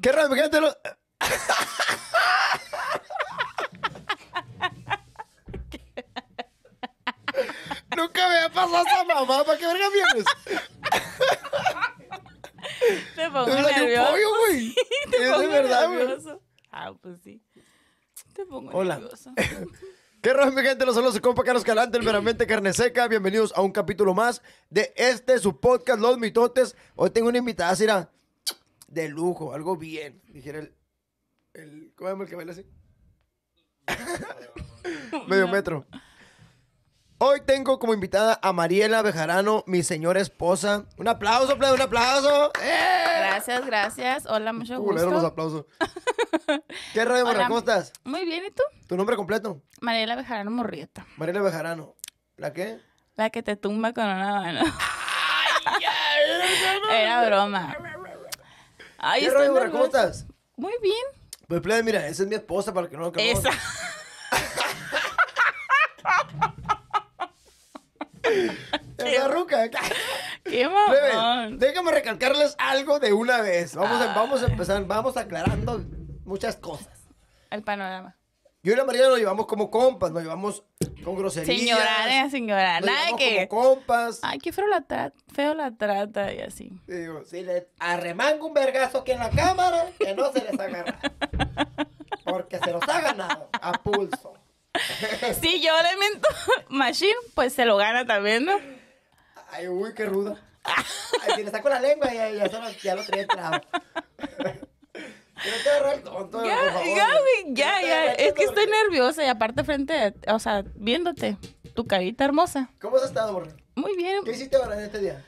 Qué raro, mi Lo... Nunca me ha pasado esta mamá, ¿para qué verga vienes? Te pongo ¿Te nervioso. Pollo, güey. te pongo verdad, Ah, pues sí. Te pongo Hola. nervioso. Qué raro, mi gente, los saludos, compa Carlos Calante, el meramente carne seca. Bienvenidos a un capítulo más de este, su podcast, Los Mitotes. Hoy tengo una invitada, Cira de lujo, algo bien. Dijera el. ¿Cómo es el que baila así? Medio metro. Hoy tengo como invitada a Mariela Bejarano, mi señora esposa. Un aplauso, un aplauso. ¡Eh! Gracias, gracias. Hola, mucho gusto. los aplausos. ¿Qué radio Muy bien, ¿y tú? ¿Tu nombre completo? Mariela Bejarano Morrieta. Mariela Bejarano. ¿La qué? La que te tumba con una mano. Era broma. Ay, ¿Qué ¿Cómo estás? Muy bien. Pues, plebe, mira, esa es mi esposa para que no lo Esa. la ruca. Qué mamón. déjame recalcarles algo de una vez. Vamos, vamos a ah. empezar, vamos aclarando muchas cosas. El panorama. Yo y la Mariana nos llevamos como compas, nos llevamos con groserías. Sin llorar, Nada que. Como compas. Ay, qué feo la trata, feo la trata y así. Digo, si le arremango un vergazo aquí en la cámara, que no se les agarra. Porque se los ha ganado a pulso. Sí, yo le miento Machine, pues se lo gana también, ¿no? Ay, uy, qué rudo. Ay, si le saco la lengua, y ya, solo, ya lo tres entrado. Tonto, ya, ya, ya. Es que estoy nerviosa y aparte frente, o sea, viéndote, tu carita hermosa. ¿Cómo has estado, Muy bien. ¿Qué hiciste ahora en este día?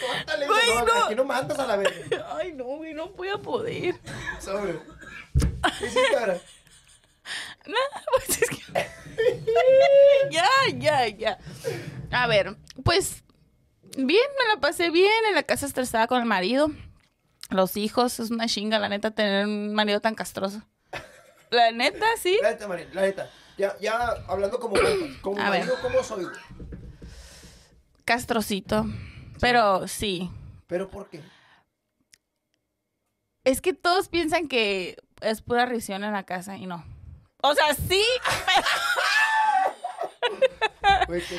Córtale, güey, no, no. no mandas a la vez. Ay, no, güey, no voy a poder. Sobre. ¿Qué hiciste ahora? ¡Nada! pues es ya, ya, ya. A ver, pues bien, me la pasé bien en la casa estresada con el marido. Los hijos, es una chinga, la neta, tener un marido tan castroso. La neta, sí. La neta, María, la neta. Ya, ya hablando como como marido, ¿cómo soy? Castrocito. Pero sí. ¿Pero por qué? Es que todos piensan que es pura risión en la casa y no. O sea, sí,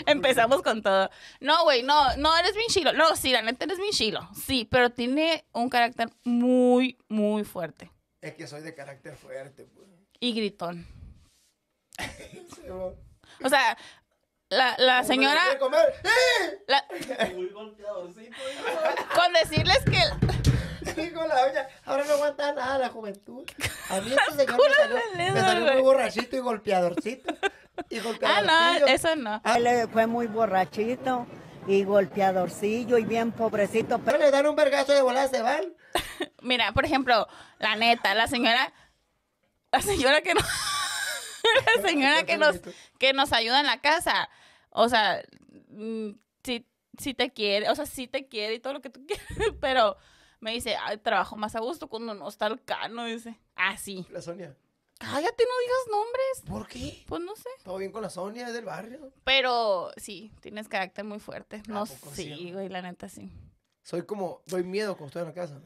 Empezamos con todo. No, güey, no, no eres bien chilo. No, sí, la neta eres bien chilo. Sí, pero tiene un carácter muy, muy fuerte. Es que soy de carácter fuerte, pues. Y gritón. o sea, la, la señora. Comer? La... Muy golpeadorcito. Con decirles que. Dijo la olla, ahora no aguanta nada la juventud. A mí este señor me salió, me salió muy borrachito y golpeadorcito. Ah, no, eso no. Ah. Él eh, fue muy borrachito y golpeadorcillo y bien pobrecito. Pero le dan un vergazo de bolas de van. Mira, por ejemplo, la neta, la señora, la señora que nos... la señora que nos, que nos ayuda en la casa, o sea, mm, si, si te quiere, o sea, si te quiere y todo lo que tú quieres, pero me dice, ay, trabajo más a gusto cuando no está el cano, dice. Así. Ah, la Sonia. Cállate, no digas nombres. ¿Por qué? Pues no sé. Todo bien con la Sonia, es del barrio. Pero sí, tienes carácter muy fuerte. No, sí, güey, la neta sí. Soy como, doy miedo cuando estoy en la casa.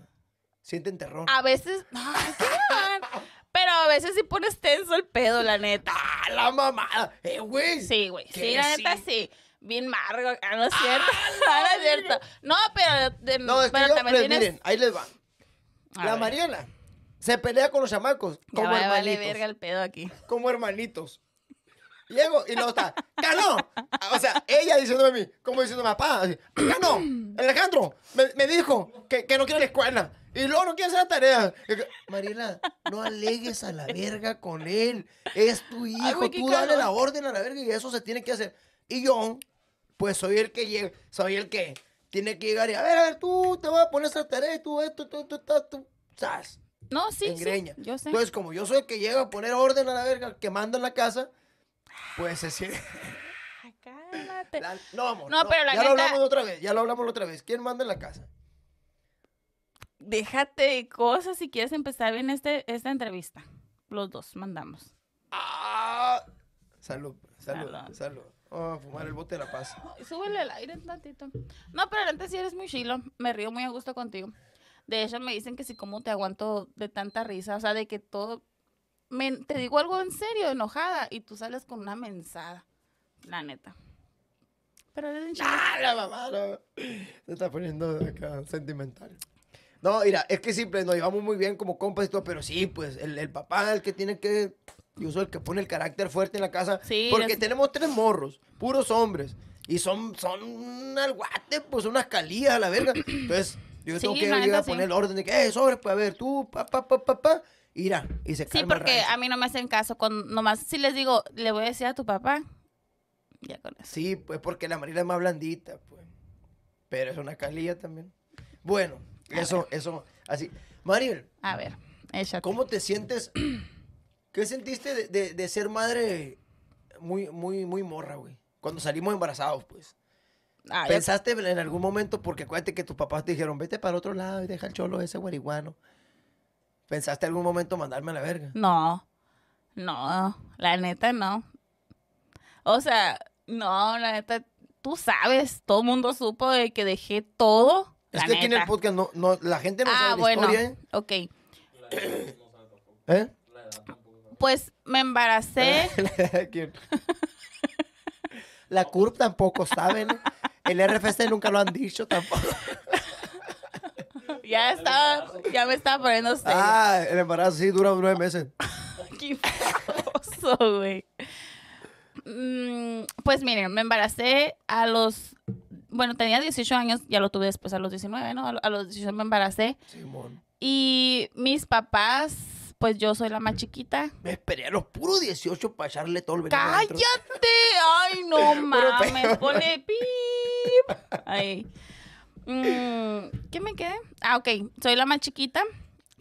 Sienten terror. A veces, Pero a veces sí pones tenso el pedo, la neta. ¡Ah, la mamada! ¡Eh, güey! Sí, güey. Sí, la neta sí bien margo ¿no es cierto? Ah, no, es ah, cierto. No, pero, de, no, es que pues, miren, ahí les va. la Mariela se pelea con los chamacos ya como hermanitos. Vale verga el pedo aquí. Como hermanitos. Llego y luego está, cano O sea, ella diciéndome a mí, como diciéndome a papá, así, Alejandro me, dijo que, que, no quiere la escuela y luego no quiere hacer la tarea. Mariela, no alegues a la verga con él. Es tu hijo, tú dale la orden a la verga y eso se tiene que hacer. Y yo, pues soy el que llega, soy el que tiene que llegar y a ver, a ver, tú te vas a poner esa tarea tú esto, tú, tú, tú, tú, ¿sabes? No, sí, sí, yo sé. Entonces, como yo soy el que llega a poner orden a la verga, que manda en la casa, pues es Cálmate. no, amor. No, pero la ya lo hablamos otra vez, ya lo hablamos otra vez. ¿Quién manda en la casa? Déjate cosas si quieres empezar bien este, esta entrevista. Los dos mandamos. Ah, salud, salud. salud. Oh, a fumar el bote de la paz. Súbele el aire un tantito. No, pero antes sí eres muy chilo. Me río muy a gusto contigo. De hecho, me dicen que si como te aguanto de tanta risa, o sea, de que todo... te digo algo en serio, enojada, y tú sales con una mensada. La neta. Pero eres ¡Ah, mamá! Se está poniendo sentimental. No, mira, es que simple pues, nos llevamos muy bien como compas y todo, pero sí, pues el, el papá, el que tiene que yo soy el que pone el carácter fuerte en la casa. Sí, porque tenemos tres morros, puros hombres. Y son, son al pues unas calías a la verga. Entonces, yo tengo que ir a poner el orden de que, eh, sobre, pues a ver, tú, papá, papá, pa, Irá, y se Sí, porque a mí no me hacen caso. Con, nomás si les digo, le voy a decir a tu papá, ya con eso. Sí, pues porque la Marina es más blandita, pues. Pero es una calía también. Bueno, eso, eso, así. Maribel. A ver, échate. ¿Cómo te sientes ¿Qué sentiste de, ser madre muy, muy, muy morra, güey? Cuando salimos embarazados, pues. Ah, ¿Pensaste en algún momento, porque acuérdate que tus papás te dijeron, vete para el otro lado y deja el cholo ese guariguano? ¿Pensaste en algún momento mandarme a la verga? No, no, la neta no. O sea, no, la neta, tú sabes, todo el mundo supo de que dejé todo. Es que aquí en el podcast no, no, la gente no ah, sabe la bueno, okay. Ok. ¿Eh? Pues me embaracé. La CURP tampoco saben. El RFC nunca lo han dicho tampoco. Ya estaba, ya me estaba poniendo usted. Ah, el embarazo sí dura nueve meses. Qué mm, Pues miren, me embaracé a los. Bueno, tenía 18 años, ya lo tuve después a los 19, ¿no? A los 18 me embaracé. Simón. Y mis papás pues yo soy la más chiquita. Me esperé a los puros 18 para echarle todo el veneno. ¡Cállate! Ay, no mames, pone pip. Ay. Mm, ¿Qué me quedé? Ah, ok, soy la más chiquita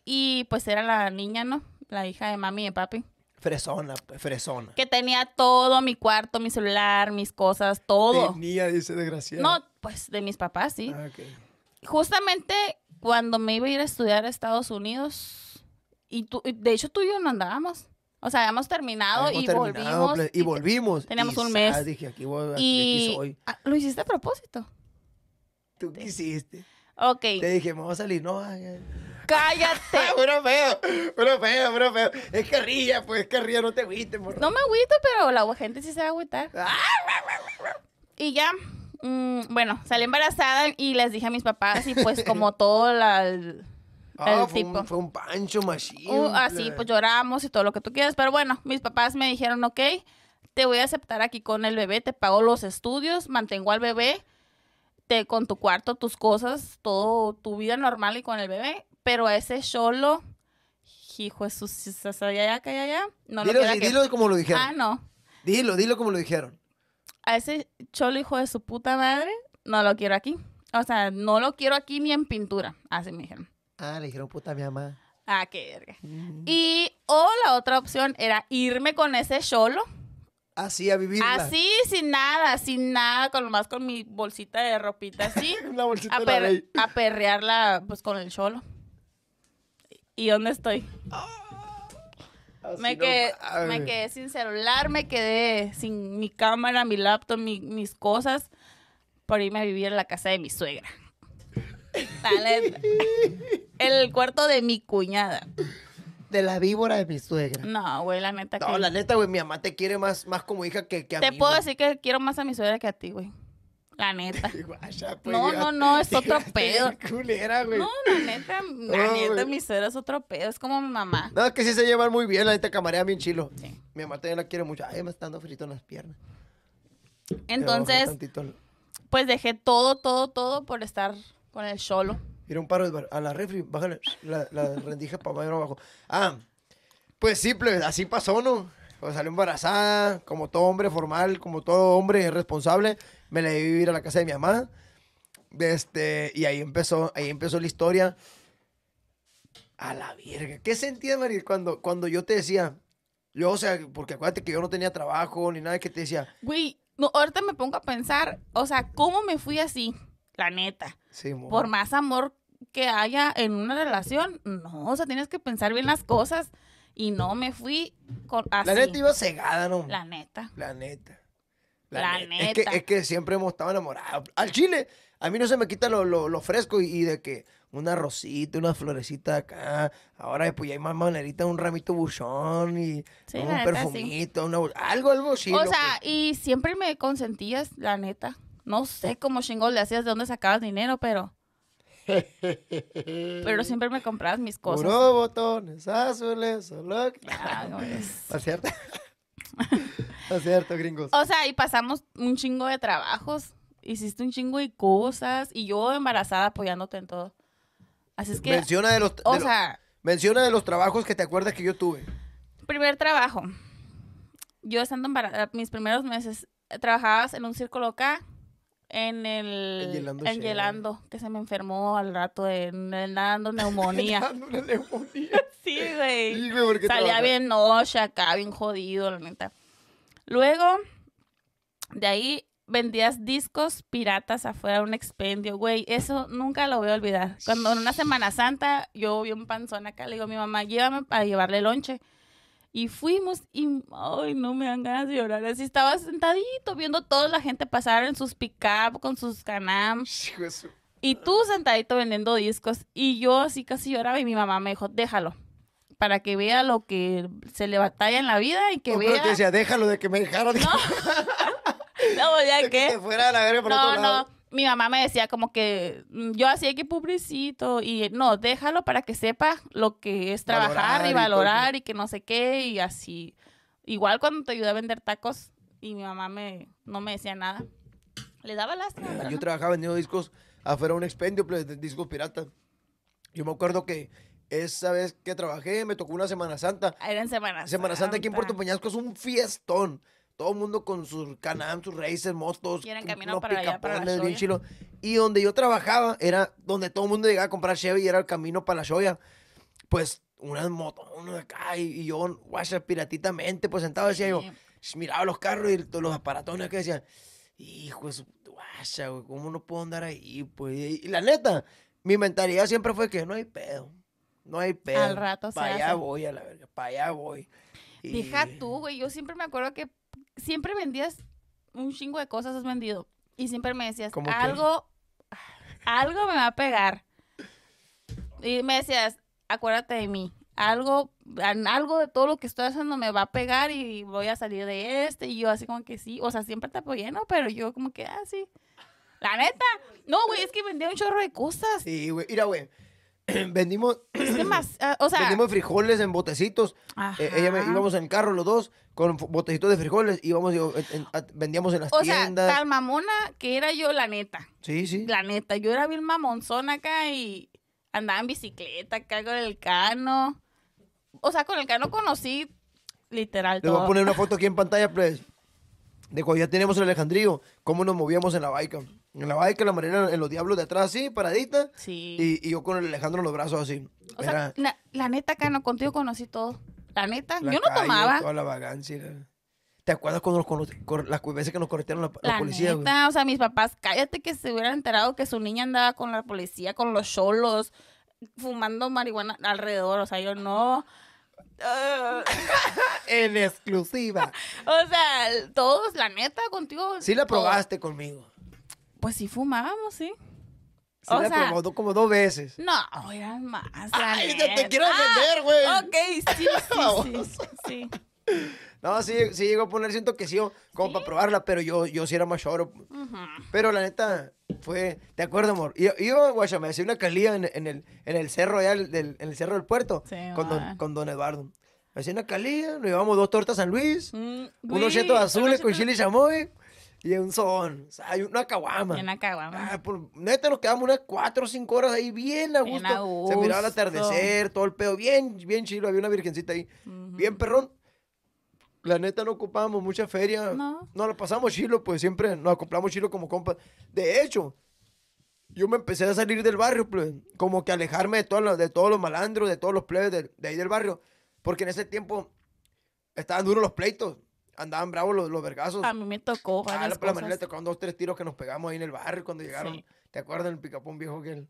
y pues era la niña, ¿no? La hija de mami y de papi. Fresona, fresona. Que tenía todo mi cuarto, mi celular, mis cosas, todo. Tenía, dice desgraciada. No, pues de mis papás, sí. Ah, ok. Justamente cuando me iba a ir a estudiar a Estados Unidos, y tú, de hecho, tú y yo no andábamos. O sea, habíamos terminado y volvimos. Y volvimos. Teníamos un mes. dije, aquí, voy, aquí, y... soy. Ah, Lo hiciste a propósito. Tú quisiste. Ok. Te dije, me voy a salir. No, ah, cállate. puro feo, puro feo, puro feo. Es carrilla, pues, es carrilla, no te agüites, No me agüito, pero la gente sí se va a agüitar. Ah, y ya, mm, bueno, salí embarazada y les dije a mis papás y pues como todo la, Ah, fue tipo. Un, fue un pancho uh, machito. así, ah, pues lloramos y todo lo que tú quieras. Pero bueno, mis papás me dijeron, ok, te voy a aceptar aquí con el bebé, te pago los estudios, mantengo al bebé, te con tu cuarto, tus cosas, todo tu vida normal y con el bebé. Pero ese cholo hijo de su... ya, ya, no lo quiero dilo como lo dijeron. Ah, no. Dilo, dilo como lo dijeron. A ese cholo hijo de su puta madre, no lo quiero aquí. O sea, no lo quiero aquí ni en pintura. Así me dijeron. Ah, le dijeron puta mi mamá. Ah, qué verga. Y, o la otra opción era irme con ese cholo. Así a vivir. Así, sin nada, sin nada, con lo más con mi bolsita de ropita así. la bolsita a, de la a perrearla, pues, con el cholo. ¿Y dónde estoy? Ah, me, quedé, sin celular, me quedé sin mi cámara, mi laptop, mis cosas, por irme a vivir en la casa de mi suegra. El cuarto de mi cuñada. De la víbora de mi suegra. No, güey, la neta. No, la neta, güey, mi mamá te quiere más, más como hija que, a te mí. Te puedo decir que quiero más a mi suegra que a ti, güey. La neta. Pues, no, no, no, es otro pedo. Culera, güey. No, la neta, la neta, mi suegra es otro pedo. Es como mi mamá. No, es que sí se llevan muy bien, la neta camarera bien chilo. Sí. Mi mamá también la quiere mucho. Ay, me está dando frito en las piernas. Entonces, pues dejé todo, todo, todo por estar con el solo. Era un paro a la refri, bájale la, rendija para mayor abajo. Ah, pues simple, pues, así pasó, ¿no? Pues salió embarazada, como todo hombre formal, como todo hombre responsable. Me la debí a vivir a la casa de mi mamá. Este, y ahí empezó, ahí empezó la historia. A la verga. ¿Qué sentías, María, cuando, cuando yo te decía? Yo, o sea, porque acuérdate que yo no tenía trabajo ni nada que te decía. Güey, no, ahorita me pongo a pensar, o sea, ¿cómo me fui así? La neta por más amor que haya en una relación, no, o sea, tienes que pensar bien las cosas. Y no me fui con, así. La neta iba cegada, ¿no? La neta. La neta. La, neta. Es, que, es, que, siempre hemos estado enamorados. Al chile, a mí no se me quita lo, lo, fresco y, de que una rosita, una florecita acá. Ahora pues ya hay más manerita, un ramito buchón y un perfumito, algo, algo O sea, y siempre me consentías, la neta. No sé cómo chingón le hacías, de dónde sacabas dinero, pero... Pero siempre me comprabas mis cosas. Puro botones azules, solo... Ah, no es. cierto? ¿Está cierto, gringos. O sea, y pasamos un chingo de trabajos. Hiciste un chingo de cosas. Y yo embarazada apoyándote en todo. Así es que... Menciona de los... o sea... menciona de los trabajos que te acuerdas que yo tuve. Primer trabajo. Yo estando embarazada, mis primeros meses, trabajabas en un círculo acá en el Engelando, que se me enfermó al rato en dando neumonía. sí, güey. Salía bien noche acá, bien jodido, la neta. Luego, de ahí vendías discos piratas afuera un expendio, güey. Eso nunca lo voy a olvidar. Cuando en una Semana Santa, yo vi un panzón acá, le digo a mi mamá, llévame para llevarle lonche. Y fuimos y, ay, no me dan ganas de llorar. Así estaba sentadito viendo toda la gente pasar en sus pick-up, con sus canams. Y tú sentadito vendiendo discos. Y yo así casi lloraba y mi mamá me dijo, déjalo. Para que vea lo que se le batalla en la vida y que vea... te decía, déjalo de que me dejaron. No, no ya que mi mamá me decía como que mm, yo hacía que publicito y no, déjalo para que sepa lo que es trabajar y valorar y, que no sé qué y así. Igual cuando te ayudé a vender tacos y mi mamá me, no me decía nada. Le daba lástima. Yo trabajaba vendiendo discos afuera un expendio pues, de discos pirata. Yo me acuerdo que esa vez que trabajé me tocó una Semana Santa. Ah, era en Semana Santa. Semana Santa aquí en Puerto Peñasco es un fiestón todo el mundo con sus Canam, sus racers, motos. Y camino para allá, para la Y donde yo trabajaba, era donde todo el mundo llegaba a comprar Chevy y era el camino para la Shoya. Pues unas motos, uno acá, y, yo, guacha, piratitamente, pues sentado decía yo, miraba los carros y todos los aparatones que decían, hijo guacha, güey, ¿cómo no puedo andar ahí? Pues, y, la neta, mi mentalidad siempre fue que no hay pedo, no hay pedo. Al rato Para allá voy, a la verga, para allá voy. Y... Deja tú, güey, yo siempre me acuerdo que siempre vendías un chingo de cosas, has vendido. Y siempre me decías, algo, algo me va a pegar. Y me decías, acuérdate de mí. Algo, algo de todo lo que estoy haciendo me va a pegar y voy a salir de este. Y yo así como que sí. O sea, siempre te apoyé, ¿no? Pero yo como que, ah, La neta. No, güey, es que vendía un chorro de cosas. Sí, güey. Mira, güey. Ah, vendimos, frijoles en botecitos. Eh, ella me, íbamos en carro los dos con botecitos de frijoles íbamos vendíamos en las tiendas. O sea, mamona que era yo la neta. Sí, sí. La neta, yo era bien monzón acá y andaba en bicicleta acá con el cano. O sea, con el cano conocí literal Le voy a poner una foto aquí en pantalla, please. De cuando ya teníamos el Alejandrío, cómo nos movíamos en la bica en la que la Marina en los diablos de atrás así, paradita. Sí. Y, yo con Alejandro en los brazos así. O sea, la neta, no contigo conocí todo. La neta, yo no tomaba. Toda la vagancia. ¿Te acuerdas cuando nos las veces que nos corrieron la, policía. la Neta, o sea, mis papás, cállate que se hubieran enterado que su niña andaba con la policía, con los cholos, fumando marihuana alrededor. O sea, yo no. en exclusiva. o sea, todos, la neta, contigo. Sí la probaste conmigo. Pues sí fumábamos, sí. Se o la sea, probó como dos veces. No, eran más. Ay, te, te, quiero ah, vender, güey. ok, sí, sí, sí, No, sí, sí llegó a poner siento que sí, como para probarla, pero yo, yo sí era más choro. Pero la neta, fue, te acuerdo, amor. Yo, yo guacha, me hacía una calía en, el, en el cerro allá, del, en el cerro del puerto, con, don, con don Eduardo. Me hacía una calía, nos llevamos dos tortas San Luis, mm, unos chetos azules con chile chamoy y un son, o sea, hay una caguama. Una caguama. Ah, neta, nos quedamos unas cuatro o cinco horas ahí bien a gusto. Se miraba el atardecer, todo el pedo, bien, bien chido, había una virgencita ahí, bien perrón. La neta no ocupábamos mucha feria. No. No, lo pasamos chilo, pues siempre nos acoplamos chilo como compas. De hecho, yo me empecé a salir del barrio, pues, como que alejarme de, todos los, de todos los malandros, de todos los plebes de ahí del barrio. Porque en ese tiempo estaban duros los pleitos andaban bravos los, los vergazos. A mí me tocó. Ah, a A la María le tocaron dos, tres tiros que nos pegamos ahí en el barrio cuando llegaron. ¿Te acuerdas del picapón viejo que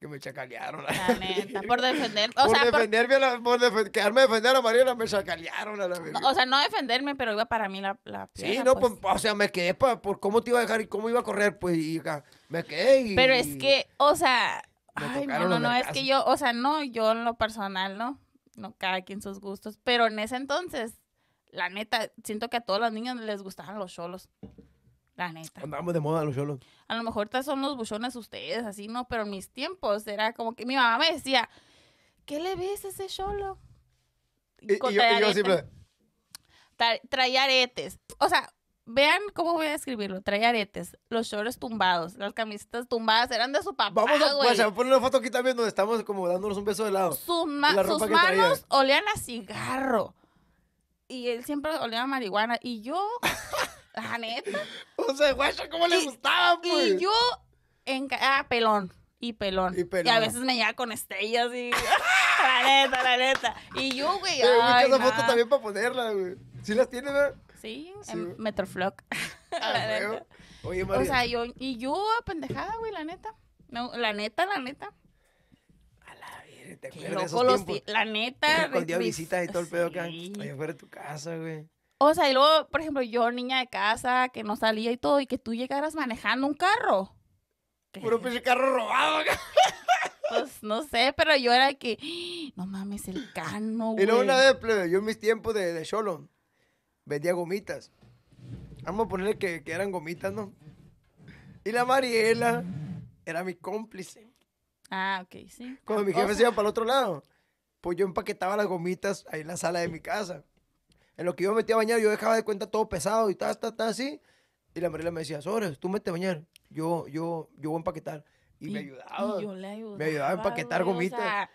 Que me chacalearon. La neta, por defender. O por sea, defenderme, por, por quedarme a defender a Mariela, me chacalearon a la verga. O sea, no defenderme, pero iba para mí la. la sí, no, pues. pues, o sea, me quedé por cómo te iba a dejar y cómo iba a correr, pues, y me quedé. Y, pero es que, o sea. Ay, no, no, no, es que yo, o sea, no, yo en lo personal, ¿no? No, cada quien sus gustos, pero en ese entonces la neta, siento que a todas las niñas les gustaban los cholos. La neta. Andamos de moda los cholos. A lo mejor estas son los buchones ustedes, así, ¿no? Pero en mis tiempos era como que mi mamá me decía, ¿qué le ves a ese cholo? Y, yo, siempre... traía aretes. O sea, vean cómo voy a describirlo. Traía aretes, los cholos tumbados, las camisetas tumbadas, eran de su papá. Vamos a, poner una foto aquí también donde estamos como dándonos un beso de lado. Su sus manos olían a cigarro y él siempre olía a marihuana. Y yo, la neta. O sea, guacha, ¿cómo le gustaba, pues? Y yo, ah, pelón. Y pelón. y pelón. Y, a veces me llega con estrellas y. la neta, la neta. Y yo, güey. Ay, esa foto también para ponerla, güey. ¿Sí las tienes, verdad? Sí, en Metroflock ah, Oye, María. O sea, yo. Y yo, pendejada, güey, la neta. No, la neta, la neta te acuerdas esos tiempos. La neta. Con días visitas y todo el pedo que fuera de tu casa, güey. O sea, y luego, por ejemplo, yo, niña de casa, que no salía y todo, y que tú llegaras manejando un carro. Puro pinche carro robado, güey. Pues no sé, pero yo era que, ah, no mames, el cano, güey. Y luego una vez, pues, yo en mis tiempos de, de Sholom vendía gomitas. Vamos a ponerle que, que, eran gomitas, ¿no? Y la Mariela era mi cómplice. Ah, ok, sí. Cuando mi jefe se iba para el otro lado, pues yo empaquetaba las gomitas ahí en la sala de mi casa. En lo que yo me metía a bañar, yo dejaba de cuenta todo pesado y tal, tal, tal, así. Y la Mariela me decía, Sores, tú mete a bañar. Yo, yo, yo voy a empaquetar. Y, me ayudaba. Y yo le ayudaba. Me ayudaba a empaquetar gomitas.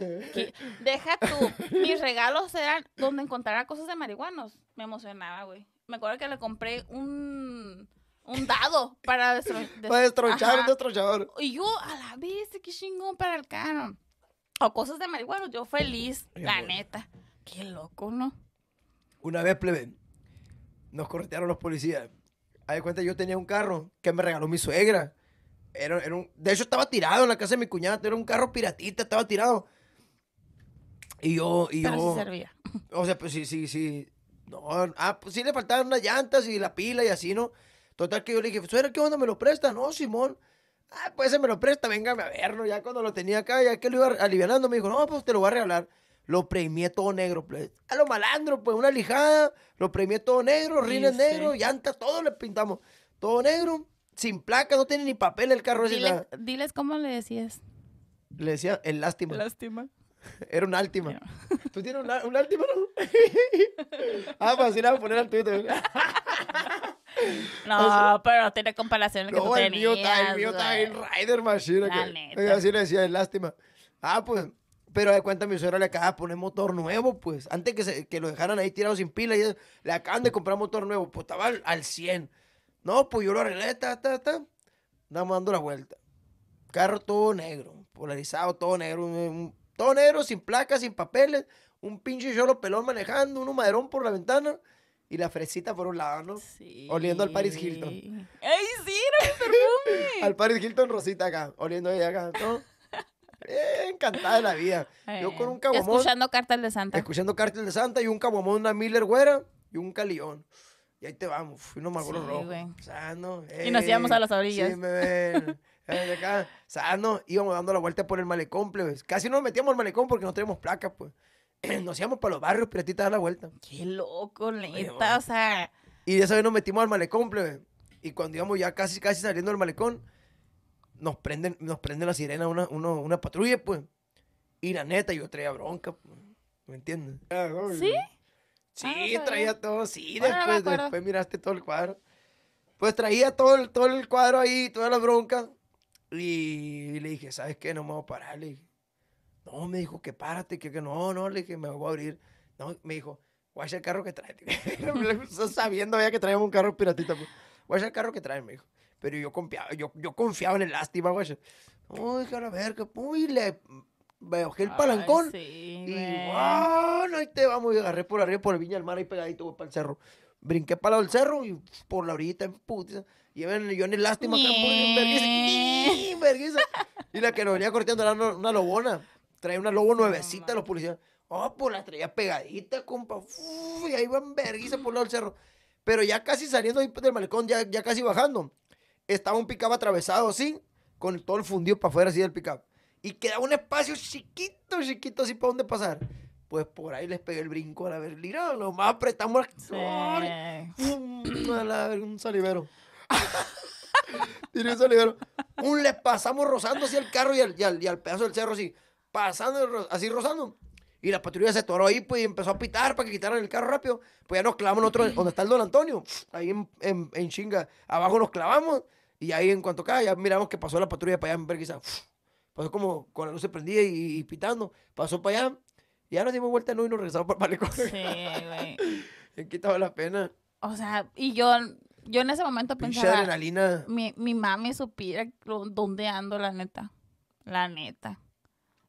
deja tú. Mis regalos eran donde encontrara cosas de marihuanos. Me emocionaba, güey. Me acuerdo que le compré un un dado para destrochar. un destrochador. Y yo, a la vez, qué chingón para el carro. O cosas de marihuana, yo feliz, la neta. Qué loco, ¿no? Una vez, plebe, nos corretearon los policías. ver, cuenta, yo tenía un carro que me regaló mi suegra. Era, un, de hecho, estaba tirado en la casa de mi cuñada. Era un carro piratita, estaba tirado. Y yo. Y Pero sí servía. O sea, pues sí, sí, sí. No, ah, pues sí le faltaban unas llantas y la pila y así, ¿no? Total que yo le dije, ¿sabes ¿qué onda? ¿Me lo presta? No, Simón. Ah, pues se me lo presta, véngame a verlo. Ya cuando lo tenía acá, ya que lo iba aliviando, me dijo, no, pues te lo voy a regalar. Lo premié todo negro, pues, A lo malandro, pues, una lijada. Lo premié todo negro, rines este. negros, llantas, todo le pintamos. Todo negro, sin placa, no tiene ni papel el carro. Dile, diles cómo le decías. Le decía el lástima. Lástima. Era un Altima. ¿Tú tienes un, última no? ah, pues así le a poner al Twitter. no, pero tiene con el que tú tenías. Mío está, el en Rider Machine. así le decía, es lástima. Ah, pues, pero de cuenta mi suegra le acaba de poner motor nuevo, pues. Antes que, que lo dejaran ahí tirado sin pila, le acaban de comprar motor nuevo. Pues estaba al, 100. No, pues yo lo arreglé, ta, ta, ta. Andamos dando la vuelta. Carro todo negro, polarizado, todo negro, un todo sin placas, sin papeles, un pinche cholo pelón manejando, uno maderón por la ventana y la fresita por un lado, ¿no? Sí. Oliendo al Paris Hilton. ¡Ay, sí! ¡No perfume! al Paris Hilton rosita acá, oliendo ella acá, eh, encantada de la vida. Yo con un cabomón. Escuchando cartas de Santa. Escuchando cartas de Santa y un cabomón, una Miller güera y un calión. Y ahí te vamos, y más sí, y nos íbamos a las orillas. Sí, me ven de acá, sano, íbamos dando la vuelta por el malecón, pues Casi nos metíamos al malecón porque no traíamos placas, pues. Nos íbamos para los barrios piratitas a dar la vuelta. Qué loco, neta, o sea. Y de esa vez nos metimos al malecón, plebes. Y cuando íbamos ya casi, casi saliendo del malecón, nos prenden, nos la sirena una, patrulla, pues. Y la neta, yo traía bronca, pues. ¿me entiendes? Ah, ¿Sí? Sí, ah, traía todo, sí, después, miraste todo el cuadro. Pues traía todo, todo el cuadro ahí, toda la bronca y le dije, ¿sabes qué? No me voy a parar. Le dije, no, me dijo que párate, que, que no, no, le dije, me voy a abrir. No, me dijo, guacha el carro que trae. sabiendo ya que traíamos un carro piratito. Pues. el carro que trae, me dijo. Pero yo confiaba, yo, yo confiaba en el lástima, guacha. Uy, que a ver que uy, le bajé el palancón. y ahí te vamos. Y agarré por arriba, por el viña del mar, ahí pegadito, voy para el cerro. Brinqué para el cerro y por la orillita en putiza y yo en el lástima acá, por vergüenza. Y la que nos venía corteando era una, lobona. Traía una lobo nuevecita a los policías. Oh, pues la traía pegadita, compa. y ahí van vergüenza por el lado del cerro. Pero ya casi saliendo del malecón, ya, ya casi bajando, estaba un pickup atravesado así, con todo el fundido para afuera así del pickup. Y quedaba un espacio chiquito, chiquito así para dónde pasar. Pues por ahí les pegué el brinco a la Lo más apretamos a la... un salivero. Un le un pasamos rozando así el carro y al, y al, pedazo del cerro así, pasando, así rozando. Y la patrulla se toró ahí, pues, y empezó a pitar para que quitaran el carro rápido. Pues ya nos clavamos nosotros, donde está el don Antonio, ahí en, en, chinga. Abajo nos clavamos, y ahí en cuanto cae, ya miramos que pasó la patrulla para allá en Berguisa. Pasó como Cuando no se prendía y, pitando. Pasó para allá, y ya nos dimos vuelta no y nos regresamos para el Sí, güey. quitaba la pena. O sea, y yo yo en ese momento pensaba. Mi, mi mami supiera dónde ando, la neta. La neta.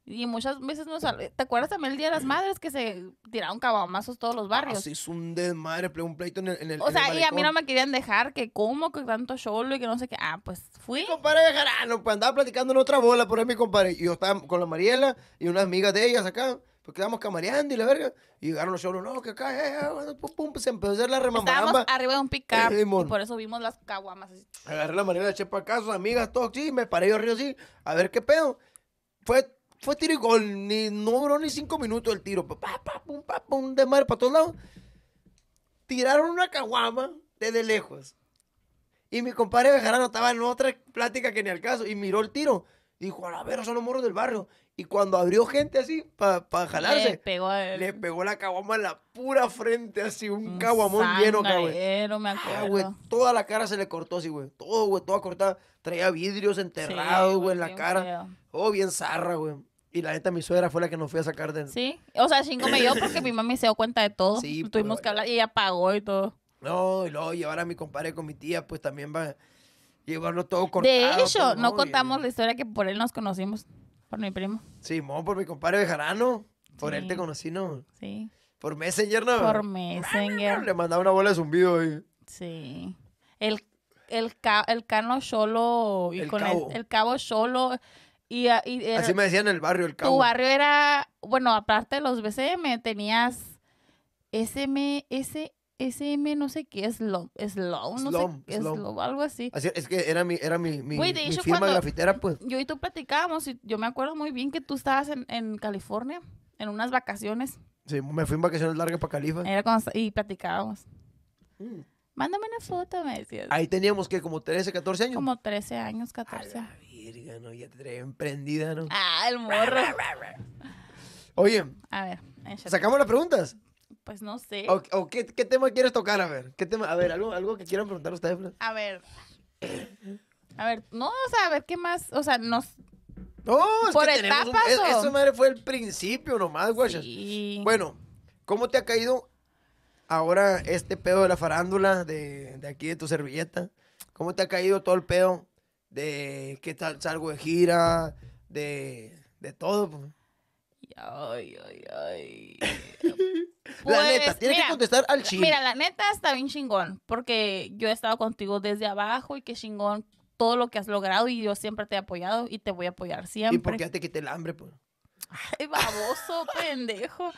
Y muchas veces nos. ¿Te acuerdas también el Día de las Madres que se tiraron cabamazos todos los barrios? Ah, sí, es un desmadre, un pleito en el. En o sea, y a mí no me querían dejar, que como, que tanto solo y que no sé qué. Ah, pues fui. Mi compadre de ah, no, pues andaba platicando en otra bola, por ahí mi compadre. Y yo estaba con la Mariela y unas amigas de ellas acá. Pues quedamos camareando y la verga. Y llegaron los chorros, no, que acá, eh, eh, pum, pum, se pues empezó a hacer la remamamba. Estábamos arriba de un pickup y por eso vimos las caguamas así. Agarré la manera de chepa acá, sus amigas, todo, sí, me paré yo arriba así, a ver qué pedo. Fue, fue tiro y gol, ni, no duró ni cinco minutos el tiro. Pa, pa, pum, pa, pum, de madre para todos lados. Tiraron una caguama desde lejos. Y mi compadre Bejarano estaba en otra plática que ni al caso y miró el tiro. Dijo, a ver, son los morros del barrio. Y cuando abrió gente así para pa jalarse, le pegó, le pegó la caguama en la pura frente, así un, un caguamón lleno, cabrón. me ah, acuerdo. toda la cara se le cortó así, güey. Todo, güey, toda cortada. Traía vidrios enterrados, güey, en la cara. Oh, bien zarra, güey. Y la neta, mi suegra fue la que nos fue a sacar de. Sí, o sea, chingo me porque mi mami se dio cuenta de todo. Sí, pues, Tuvimos que hablar y ella pagó y todo. No, y luego llevar a mi compadre con mi tía, pues también va. a Llevarlo todo cortado. De hecho, no, contamos la historia que por él nos conocimos. Por mi primo. sí, por mi compadre Bejarano. Por él te conocí, ¿no? Sí. Por Messenger, ¿no? Por Messenger. Le mandaba una bola de zumbido ahí. Sí. El, el, el cano solo. Y el, con cabo. El, cabo solo. Y, ah, Así me decían en el barrio, el cabo. Tu barrio era. Bueno, aparte de los BCM, tenías. SM, SM, no sé qué, slow slow no sé, slum. Slow, algo así. así. Es que era mi, era mi, mi, de mi pues. Yo y tú platicábamos, y yo me acuerdo muy bien que tú estabas en, en California, en unas vacaciones. Sí, me fui en vacaciones largas para Califa. Era cuando, y platicábamos. Mm. Mándame una foto, me decías. Ahí teníamos que como 13, 14 años. Como 13 años, 14. A la virga, no, ya te traía emprendida, ¿no? Ah, el morro. Oye, a ver, ¿sacamos las preguntas? Pues no sé. ¿O, qué, tema quieres tocar? A ver, ¿qué tema? A ver, algo, algo que quieran preguntar ustedes. Pues. A ver. A ver, no, o sea, a ver qué más, o sea, nos... No, es Por que etapas, eso, madre, fue el principio nomás, güey. Bueno, ¿cómo te ha caído ahora este pedo de la farándula de, aquí, de tu servilleta? ¿Cómo te ha caído todo el pedo de que tal, salgo de gira, de, de todo? Pues? Ay, ay, ay. la neta, pues, tienes que contestar al chile. Mira, la neta está bien chingón, porque yo he estado contigo desde abajo y qué chingón todo lo que has logrado y yo siempre te he apoyado y te voy a apoyar siempre. ¿Y por qué te quité el hambre? Pues? Ay, baboso, pendejo.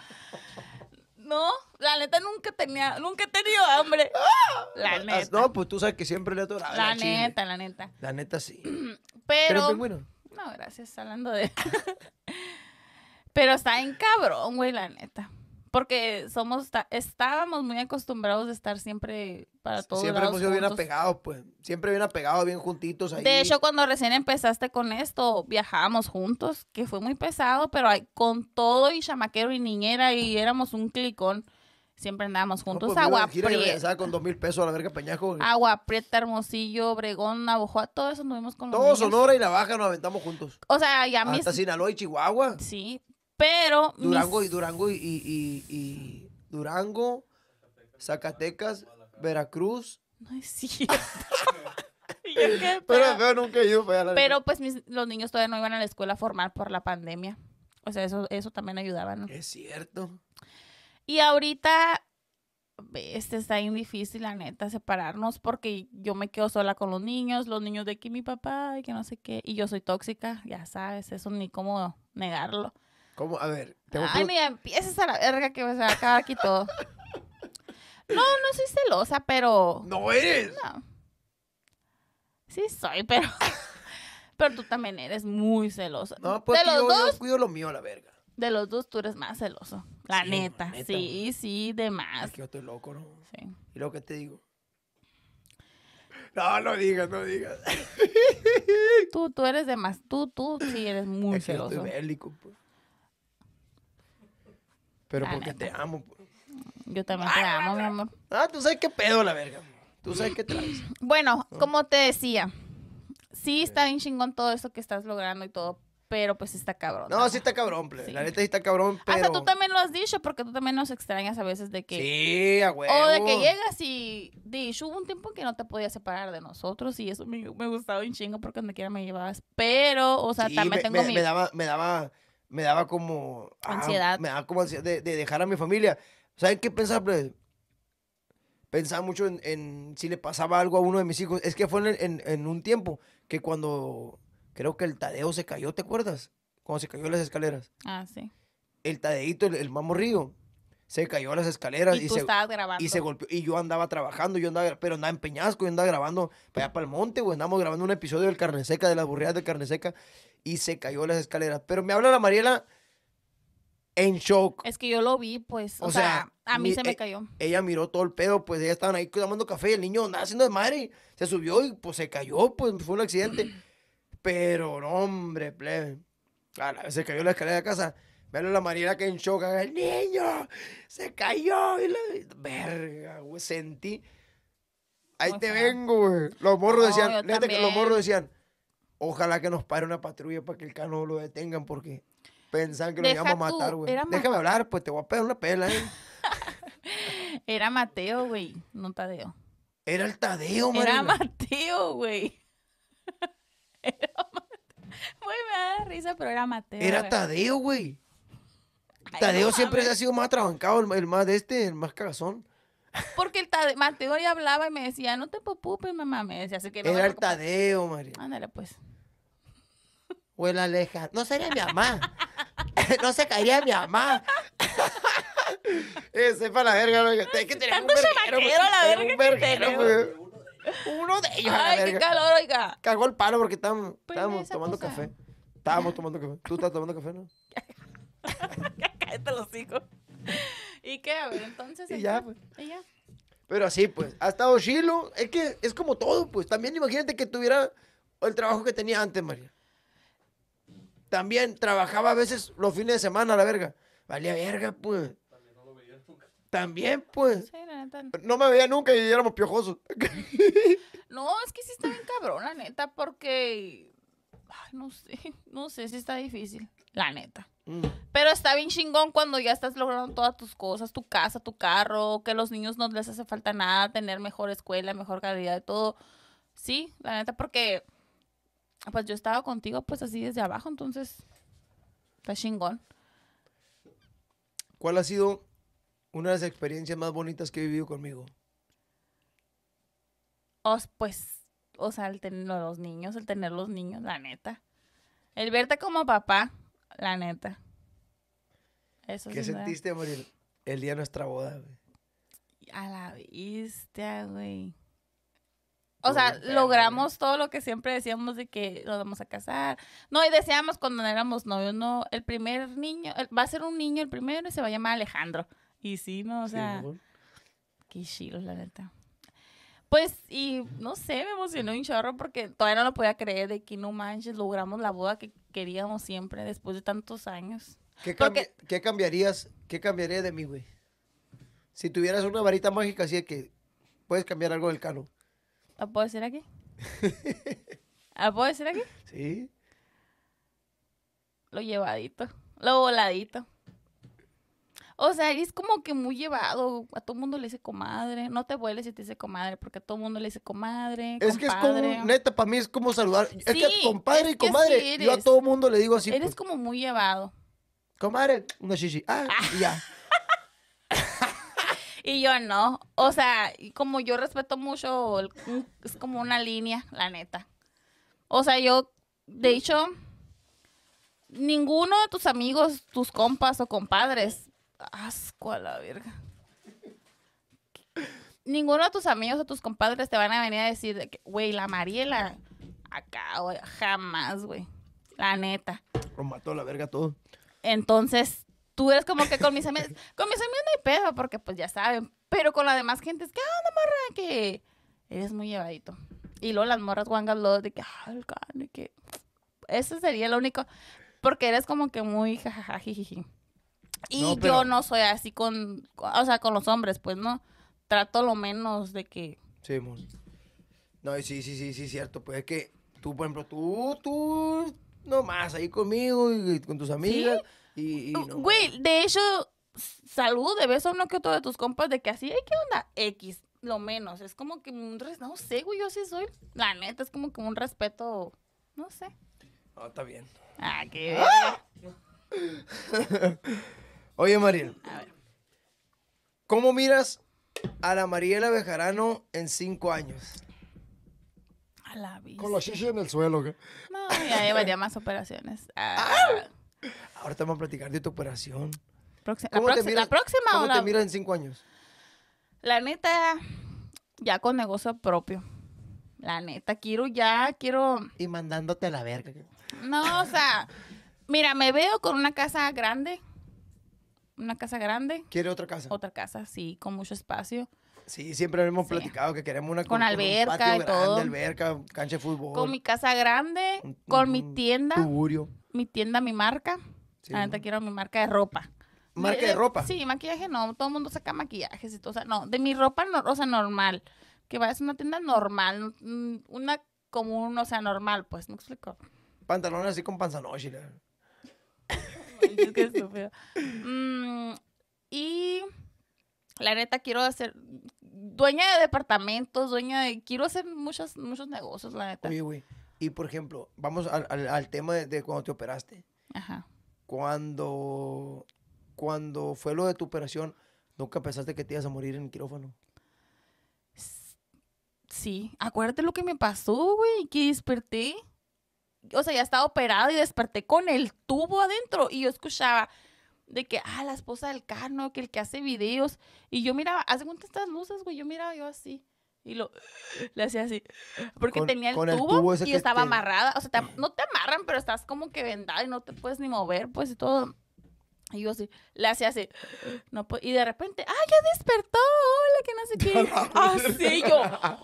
No, la neta nunca tenía, nunca he tenido hambre. Ah, la ah, neta. No, pues tú sabes que siempre le atoraba. La, la neta, la neta. La neta sí. Pero, Pero pues, bueno. No, gracias, hablando de... Pero está en cabrón, güey, la neta. Porque somos, estábamos muy acostumbrados de estar siempre para todos Siempre hemos sido bien apegados, pues. Siempre bien apegados, bien juntitos ahí. De hecho, cuando recién empezaste con esto, viajábamos juntos, que fue muy pesado, pero con todo y chamaquero y niñera y éramos un clicón. Siempre andábamos juntos. Pues, agua prieta. con dos pesos a la verga Peñajo. Agua prieta, Hermosillo, Obregón, Navajo, todo eso nos vimos con los Todo Sonora y La nos aventamos juntos. O sea, ya Hasta Sinaloa y Chihuahua. Sí, pero. Durango y Durango y, Durango, Zacatecas, Veracruz. No es cierto. pero, nunca yo Pero pues mis, los niños todavía no iban a la escuela formal por la pandemia. O sea, eso, eso también ayudaba, ¿no? Es cierto. Y ahorita este está bien difícil, la neta, separarnos porque yo me quedo sola con los niños, los niños de aquí, mi papá, y que no sé qué, y yo soy tóxica, ya sabes, eso ni cómo negarlo. ¿Cómo? A ver. ¿te Ay, mira, empiezas a la verga que se va a acabar aquí todo. No, no soy celosa, pero. ¡No eres! No. Sí soy, pero. pero tú también eres muy celosa. No, pues de los yo, dos, cuido lo mío a la verga. De los dos, tú eres más celoso. La neta. Sí, sí, de más. Es que yo estoy loco, ¿no? Sí. ¿Y lo que te digo? No, no digas, no digas. tú, tú eres de más. Tú, tú sí eres muy celoso. estoy bélico, pues. Pero porque te amo. Pues. Yo también te amo, mi amor. Ah, tú sabes qué pedo la verga. Tú sabes qué traes. Bueno, como te decía, sí está bien chingón todo esto que estás logrando y todo, pero pues está cabrón. No, sí está cabrón, pues. La neta sí está cabrón, pero... Hasta tú también lo has dicho, porque tú también nos extrañas a veces de que... Sí, a O de que llegas y... Dicho, hubo un tiempo que no te podías separar de nosotros y eso me, gustaba un chingo porque donde quiera me llevabas. Pero, o sea, también tengo me daba me daba como... Ah, ansiedad. me daba como ansiedad de, dejar a mi familia. ¿Saben qué pensaba? Pues? Pensaba mucho en, si le pasaba algo a uno de mis hijos. Es que fue en, un tiempo que cuando creo que el Tadeo se cayó, ¿te acuerdas? Cuando se cayó las escaleras. Ah, sí. El Tadeito, el, mamo río se cayó a las escaleras. Y, se, Y se golpeó. Y yo andaba trabajando, yo andaba, pero andaba en Peñasco, Y andaba grabando para allá para el monte, güey. Andamos grabando un episodio del Carne Seca, de las burriadas de Carne Seca, y se cayó las escaleras. Pero me habla la Mariela en shock. Es que yo lo vi, pues. O, sea, a mí se me e cayó. ella miró todo el pedo, pues ya estaban ahí tomando café, el niño andaba haciendo de madre, se subió y pues se cayó, pues fue un accidente. pero, no, hombre, plebe. A se cayó la escalera de casa ver la manera que en el niño se cayó. Y verga, güey, sentí. Ahí te vengo, güey. Los morros decían, neta que los morros decían, ojalá que nos pare una patrulla para que el cano lo detengan porque pensaban que lo íbamos a matar, güey. Déjame hablar, pues te voy a pegar una pela, eh. Era Mateo, güey, no Tadeo. Era el Tadeo, güey. Era Mateo, güey. Era Mateo. Güey, me da risa, pero era Mateo. Era Tadeo, güey. Tadeo siempre ha sido más trabancado, el, más de este, el más cagazón. Porque el Tadeo, Mateo ya hablaba y me decía, no te preocupes, mamá, me decía. Así que Era el Tadeo, María. Ándale, pues. O el Aleja, no sería mi mamá. no se caería mi mamá. Ese para la verga, lo que que tener un la verga uno de ellos. Ay, qué calor, oiga. Cagó el palo porque estábamos, pues, tomando café. Estábamos tomando café. ¿Tú estás tomando café, no? te los hijos. ¿Y qué? A ver, entonces. Pues. ya, Pero así, pues, ha estado chilo. Es que es como todo, pues. También imagínate que tuviera el trabajo que tenía antes, María. También trabajaba a veces los fines de semana, la verga. Valía verga, pues. También pues. No me veía nunca y éramos piojosos. no, es que sí está bien cabrón, la neta, porque... no sé, no sé si está difícil, la neta. Mm. Pero está bien chingón cuando ya estás logrando todas tus cosas, tu casa, tu carro, que los niños no les hace falta nada, tener mejor escuela, mejor calidad de todo. Sí, la neta, porque pues yo estaba contigo pues así desde abajo, entonces está chingón. ¿Cuál ha sido una de las experiencias más bonitas que he vivido conmigo? Oh, pues, o sea, el tener los niños, el tener los niños, la neta. El verte como papá la neta. Eso ¿Qué sentiste, el día de nuestra boda, güey? A la vista, güey. O sea, logramos todo lo que siempre decíamos de que nos vamos a casar. No, y deseamos cuando éramos novios, no, el primer niño, va a ser un niño el primero y se va a llamar Alejandro. Y sí, no, o sea, qué chido, la neta. Pues, y no sé, me emocionó un chorro porque todavía no lo podía creer de que no manches, logramos la boda que queríamos siempre después de tantos años. ¿Qué, cambiarías? ¿Qué cambiaría de mí, güey? Si tuvieras una varita mágica así de que puedes cambiar algo del cano. ¿La puedo decir aquí? ¿La puedo decir aquí? Sí. Lo llevadito, lo voladito. O sea, es como que muy llevado. A todo mundo le dice comadre. No te vueles si te dice comadre, porque a todo mundo le dice comadre. Es que es como, neta, para mí es como saludar. es que compadre y comadre. yo a todo mundo le digo así. Eres pues, como muy llevado. Comadre, una chichi, Ah, ya. y yo no. O sea, como yo respeto mucho, es como una línea, la neta. O sea, yo, de hecho ninguno de tus amigos, tus compas o compadres asco a la verga. Ninguno de tus amigos o tus compadres te van a venir a decir, güey, la Mariela, acá, güey, jamás, güey. La neta. Lo mató la verga todo. Entonces, tú eres como que con mis amigos, con mis amigos no hay pedo, porque pues ya saben, pero con la demás gente es que, ah, no, morra, que eres muy llevadito. Y luego las morras guangas los de que, ah, el que... Ese sería lo único, porque eres como que muy jajajajiji. Y yo no soy así con, o sea, con los hombres, pues no. Trato lo menos de que. Sí, No, sí, sí, sí, sí, cierto. Pues es que tú, por ejemplo, tú, tú, nomás ahí conmigo y, con tus amigas. Y, Güey, de hecho, salud, de beso uno que todo de tus compas de que así, ¿qué onda? X, lo menos. Es como que un no sé, güey, yo sí soy. La neta, es como que un respeto, no sé. No, ah, está bien. Ah, qué. bien ¡Ah! Oye, María, A ver. ¿Cómo miras a la Mariela Bejarano en cinco años? A la vista. Con la chicha en el suelo. ¿qué? No, ya llevaría más operaciones. Ahora Ahorita vamos a platicar de tu operación. ¿Cómo la, te miras, próxima ¿cómo te miras en cinco años? La neta, ya con negocio propio. La neta, quiero ya, quiero... Y mandándote a la verga. No, o sea, mira, me veo con una casa grande una casa grande. ¿Quiere otra casa? Otra casa, sí, con mucho espacio. Sí, siempre hemos platicado que queremos una con, con alberca con y alberca, cancha de fútbol. Con mi casa grande, con mi tienda. Mi tienda, mi marca. Sí, la quiero mi marca de ropa. ¿Marca de, ropa? Sí, maquillaje no, todo el mundo saca maquillajes y todo, o sea, no, de mi ropa, o sea, normal. Que vaya a ser una tienda normal, mm, una común, o sea, normal, pues, No explico? Pantalones así con panzanoche. Mm, y la neta quiero hacer dueña de departamentos, dueña de quiero hacer muchos muchos negocios, la neta. Y por ejemplo, vamos al, tema de, cuando te operaste. Ajá. Cuando cuando fue lo de tu operación, nunca pensaste que te ibas a morir en el quirófano. Sí, acuérdate lo que me pasó, güey, que desperté o sea, ya estaba operado y desperté con el tubo adentro y yo escuchaba de que, ah, la esposa del carno, que el que hace videos. Y yo miraba, hace cuántas estas luces, güey, yo miraba yo así. Y lo, le hacía así. Porque tenía el tubo, y estaba amarrada. O sea, no te amarran, pero estás como que vendada y no te puedes ni mover, pues, y todo. Y yo así, le hacía así. No, y de repente, ¡ah, ya despertó! ¡Hola, que no sé qué! así yo.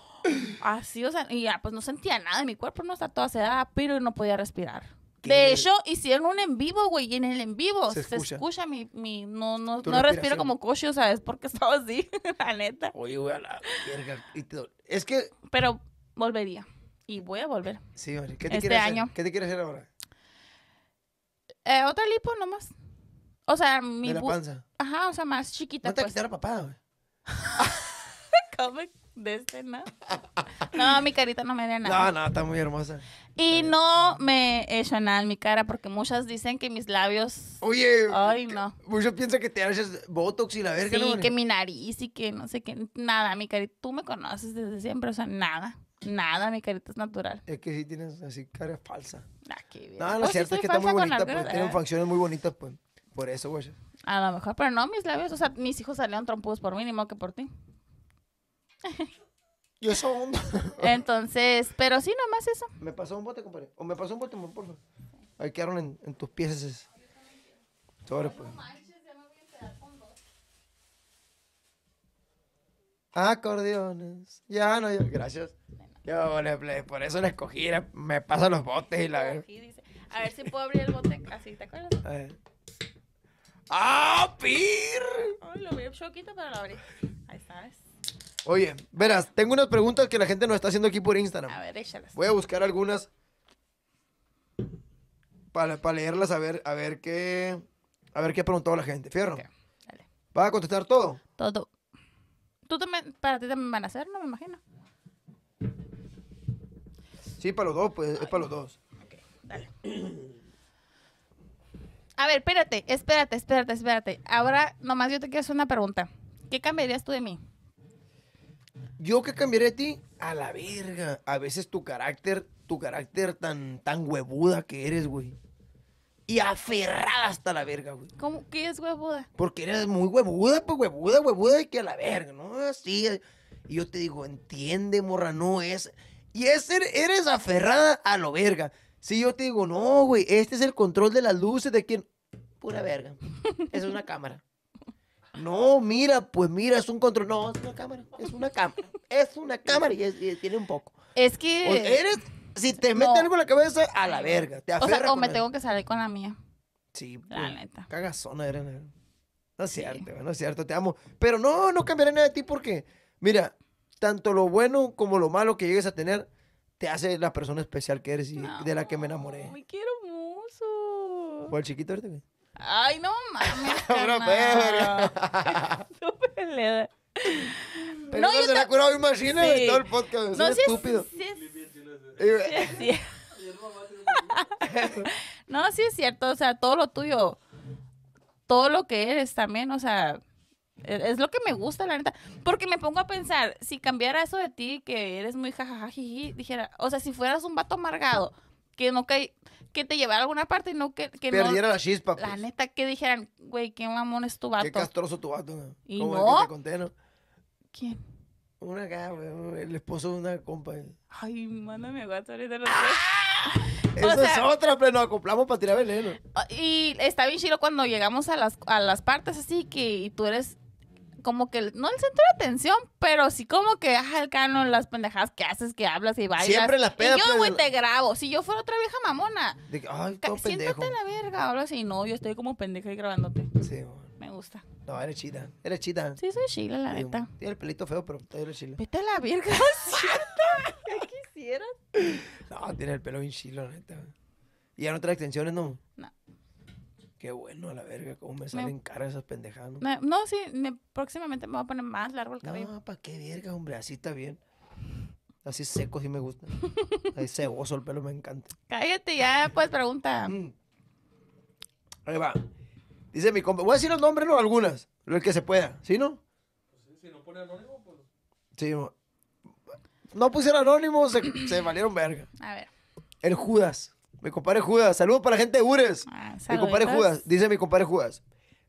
Así, o sea, y ya, pues no sentía nada en mi cuerpo, no está toda sedada, pero no podía respirar. De hecho, hicieron un en vivo, güey, y en el en vivo se, escucha, mi, mi, no, no, no respiro como coche, o sea, es porque estaba así, la neta. Oye, güey, a la verga. Es que... Pero volvería, y voy a volver. Sí, güey. ¿qué te este quieres año. hacer? ¿Qué te quieres hacer ahora? Eh, otra lipo nomás. O sea, mi... panza. Ajá, o sea, más chiquita, No te pues. quitar papada, güey. de este, ¿no? mi carita no me da nada. No, no, está muy hermosa. Y no me he nada en mi cara porque muchas dicen que mis labios. Oye. Ay, no. Muchos piensan que te haces botox y la verga, Sí, que mi nariz y que no sé qué. Nada, mi carita. Tú me conoces desde siempre, o sea, nada. Nada, mi carita es natural. Es que sí tienes así cara falsa. Ah, no, lo pues cierto es que está muy bonita, pues, tienen ¿eh? funciones muy bonitas, pues, Por eso, güey. A lo mejor, pero no, mis labios, o sea, mis hijos salieron trompudos por mí, ni que por ti. Yo eso Entonces, pero sí, nomás eso. Me pasó un bote, compadre. O me pasó un bote, por favor. Ahí quedaron en, en tus piezas. Sobre, pues. Acordeones. Ya no, yo Gracias. Yo, le, por eso la escogí. me pasan los botes y la. A ver si puedo abrir el bote así, ¿te acuerdas? ¡Ah, Pir! lo vi choquito, pero lo abrí. Ahí está, Oye, verás, tengo unas preguntas que la gente nos está haciendo aquí por Instagram. A ver, échalas. Voy a buscar algunas para, leerlas a ver, a ver qué. A ver qué ha preguntado la gente. Fierro. ¿Vas a contestar todo? Todo. ¿Tú también, para ti también van a hacer, no me imagino. Sí, para los dos, pues, es para los dos. Ok, dale. A ver, espérate, espérate, espérate, espérate. Ahora nomás yo te quiero hacer una pregunta. ¿Qué cambiarías tú de mí? Yo que cambiaré de ti, a la verga. A veces tu carácter, tu carácter tan, tan huevuda que eres, güey. Y aferrada hasta la verga, güey. ¿Cómo? ¿Qué es huevuda? Porque eres muy huevuda, pues huevuda, huevuda, y que a la verga, ¿no? Así. Eh. Y yo te digo, entiende, morra, no es. Y es, eres aferrada a lo verga. Si yo te digo, no, güey, este es el control de las luces de quien. Pura verga. es una cámara. No, mira, pues mira, es un control. No, es una cámara, es una cámara, es una cámara y, tiene un poco. Es que. eres, si te mete algo en la cabeza, a la verga. Te o sea, o me tengo que salir con la mía. Sí, la pues, neta. Cagazona eres. No es cierto, no es cierto, te amo. Pero no, no cambiaré nada de ti porque, mira, tanto lo bueno como lo malo que llegues a tener te hace la persona especial que eres y de la que me enamoré. Ay, qué hermoso. ¿Fue el chiquito este? Ay, no mames. Pero no, no la sí. todo el podcast. es estúpido. no, sí es cierto. O sea, todo lo tuyo, todo lo que eres también, o sea, e-, es lo que me gusta, la neta. Porque me pongo a pensar, si cambiara eso de ti, que eres muy jajajajiji, dijera, o sea, si fueras un vato amargado, que no cae que te llevara a alguna parte, y no que, que Perdiera la chispa, La pues. neta, que dijeran, güey, qué mamón es tu vato. Qué castroso tu vato. ¿no? ¿Y Como no? que te conté, ¿no? ¿Quién? Una güey. el esposo de una compa. Ay, mándame WhatsApp ahorita los tres. ¡Ah! Eso es otra, pero nos acoplamos para tirar veneno. Ah, y está bien chido cuando llegamos a las, a las partes así que tú eres como que, no el centro de atención, pero sí como que, ah, el cano, las pendejadas que haces, que hablas y bailas. Siempre las pedas. yo, pues, güey, te grabo. Si yo fuera otra vieja mamona. De, Ay, todo pendejo. Siéntate la verga, hablas y No, yo estoy como pendeja y grabándote. Sí, Me gusta. No, eres chida. Eres chida. Sí, soy chila, la neta. Tiene el pelito feo, pero eres chila. Vete a la verga, ¿Qué quisieras? No, tiene el pelo bien chilo, la neta. ¿Y ya no trae extensiones, no? No. Qué bueno, a la verga, cómo me salen caras esas pendejadas. ¿no? sí, próximamente me voy a poner más largo el cabello. No, pa' qué verga, hombre? Así está bien. Así seco sí me gusta. Ahí ceboso el pelo, me encanta. Cállate ya, pues pregunta. Mm. Ahí va. Dice mi compa. Voy a decir los nombres, ¿no? Algunas. Lo que se pueda, ¿sí, no? Pues, si no pone anónimo, pues. Sí, no pusieron anónimo, se, se valieron verga. A ver. El Judas. Mi compadre Judas. Saludos para la gente de Ures. Ah, mi compadre Judas. Dice mi compadre Judas.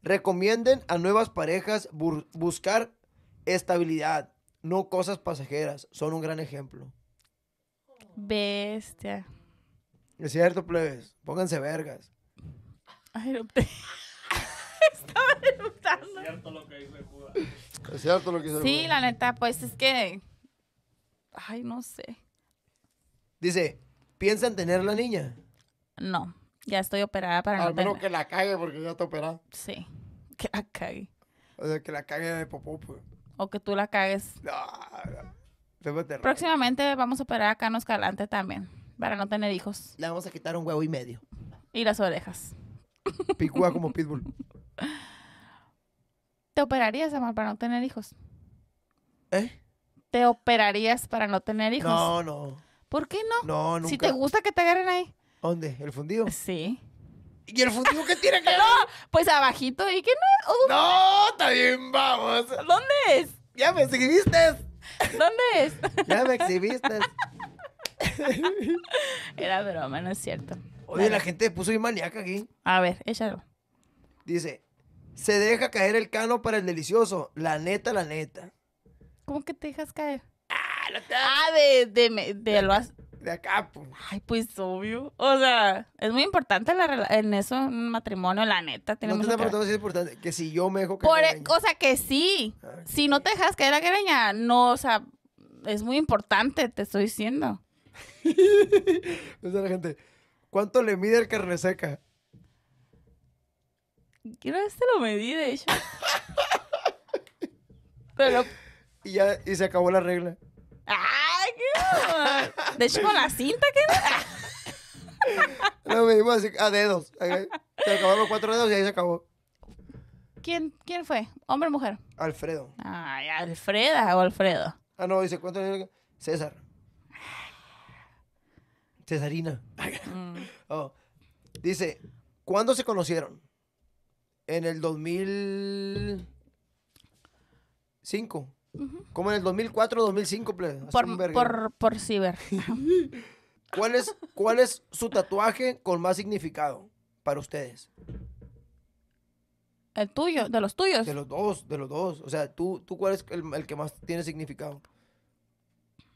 Recomienden a nuevas parejas buscar estabilidad, no cosas pasajeras. Son un gran ejemplo. Bestia. Es cierto, plebes. Pónganse vergas. Ay, no Estaba disfrutando. Es cierto lo que dice Judas. Es cierto lo que dice Sí, la neta, pues es que... Ay, no sé. Dice, piensan tener la niña. No, ya estoy operada para no Al menos que la cague porque ya está operada. Sí, que la cague. O sea, que la cague de popó, pues. O que tú la cagues. No, Próximamente vamos a operar a Cano Escalante también, para no tener hijos. Le vamos a quitar un huevo y medio. Y las orejas. Picúa como pitbull. ¿Te operarías, amor, para no tener hijos? ¿Eh? ¿Te operarías para no tener hijos? No, no. ¿Por qué no? No, nunca. Si te gusta que te agarren ahí. ¿Dónde? ¿El fundido? Sí. ¿Y el fundido qué tiene que ver? No, pues abajito y que no. no, está bien, vamos. ¿Dónde es? Ya me exhibiste. ¿Dónde es? Ya me exhibiste. Era broma, no es cierto. Oye, la gente puso bien maníaca aquí. A ver, échalo. Dice, se deja caer el cano para el delicioso. La neta, la neta. ¿Cómo que te dejas caer? Ah, ah de, de, de, lo has de acá. Pues. Ay, pues obvio. O sea, es muy importante la en eso, un matrimonio, la neta. no que... si es importante. Que si yo me dejo caer. Por, e-, o sea, que sí. Ah, si no te dejas caer a greña, no, o sea, es muy importante, te estoy diciendo. o la gente, ¿cuánto le mide el carne seca? Quiero que lo medí, de hecho. Pero. Y ya, y se acabó la regla. ¡Ah! De hecho, con la cinta, Lo mismo así, a dedos. Se acabaron los cuatro dedos y ahí se acabó. ¿Quién, quién fue? ¿Hombre o mujer? Alfredo. Ay, Alfreda o Alfredo. Ah, no, dice, ¿cuánto? César. Cesarina. Mm. Oh, dice, ¿cuándo se conocieron? En el 2005. Como en el 2004, 2005, por, ciber. ¿Cuál es, su tatuaje con más significado para ustedes? El tuyo, de los tuyos. De los dos, de los dos. O sea, ¿tú, tú cuál es el, que más tiene significado?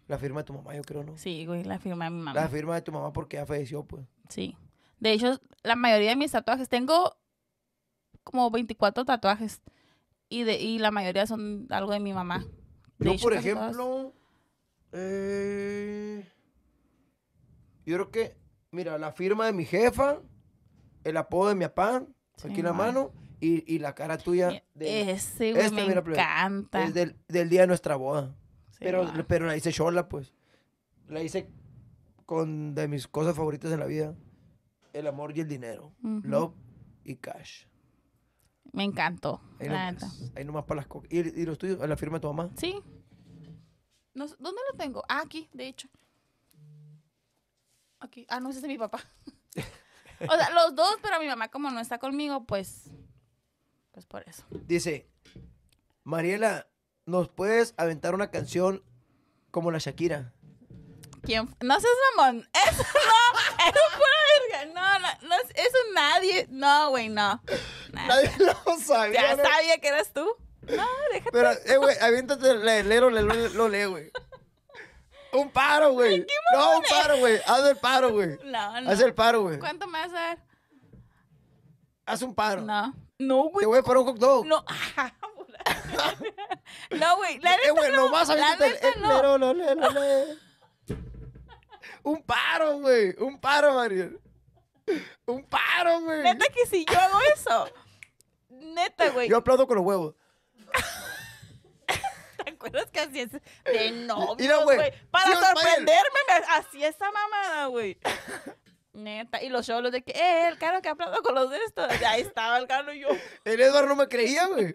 La firma de tu mamá, yo creo, ¿no? Sí, güey, la firma de mi mamá. La firma de tu mamá porque ya falleció, pues. Sí. De hecho, la mayoría de mis tatuajes, tengo como 24 tatuajes y, la mayoría son algo de mi mamá. yo, por ejemplo, eh, yo creo que, mira, la firma de mi jefa, el apodo de mi papá, aquí en la mano, y, la cara tuya. Eh, de, Ese, este, me encanta. Es del, día de nuestra boda. pero, pero la hice sola, pues. La hice con de mis cosas favoritas en la vida. El amor y el dinero. Love y cash. Me encantó. Ahí para las ¿Y, los tuyos? la firma de tu mamá? Sí. ¿Dónde lo tengo? Ah, aquí, de hecho. Aquí. Ah, no, ese es de mi papá. o sea, los dos, pero mi mamá como no está conmigo, pues... Pues por eso. Dice, Mariela, ¿nos puedes aventar una canción como la Shakira? ¿Quién? No sé mamón. Eso no. No, no, eso nadie. No, güey, no. Nadie lo sabía. Ya sabía que eras tú. No, déjate. Pero, eh, güey, aviéntate el le lo leo, güey. Un paro, güey. No, un paro, güey. Haz el paro, güey. No, no. Haz el paro, güey. ¿Cuánto me vas a dar? Haz un paro. No. No, güey. Te voy a parar un hot dog. No. no, güey. La eh, neta no. La aviéntate eh, no. lero, lo no. Un paro, güey. Un paro, Mario. Un paro, güey. Neta que si yo hago eso. Neta, güey. Yo aplaudo con los huevos. ¿Te acuerdas que así es? De novio, güey. Para sorprenderme, así esa mamada, güey. Neta. Y los cholos de que, eh, el caro que aplaudo con los de estos. estaba el caro y yo. El Edward no me creía, güey.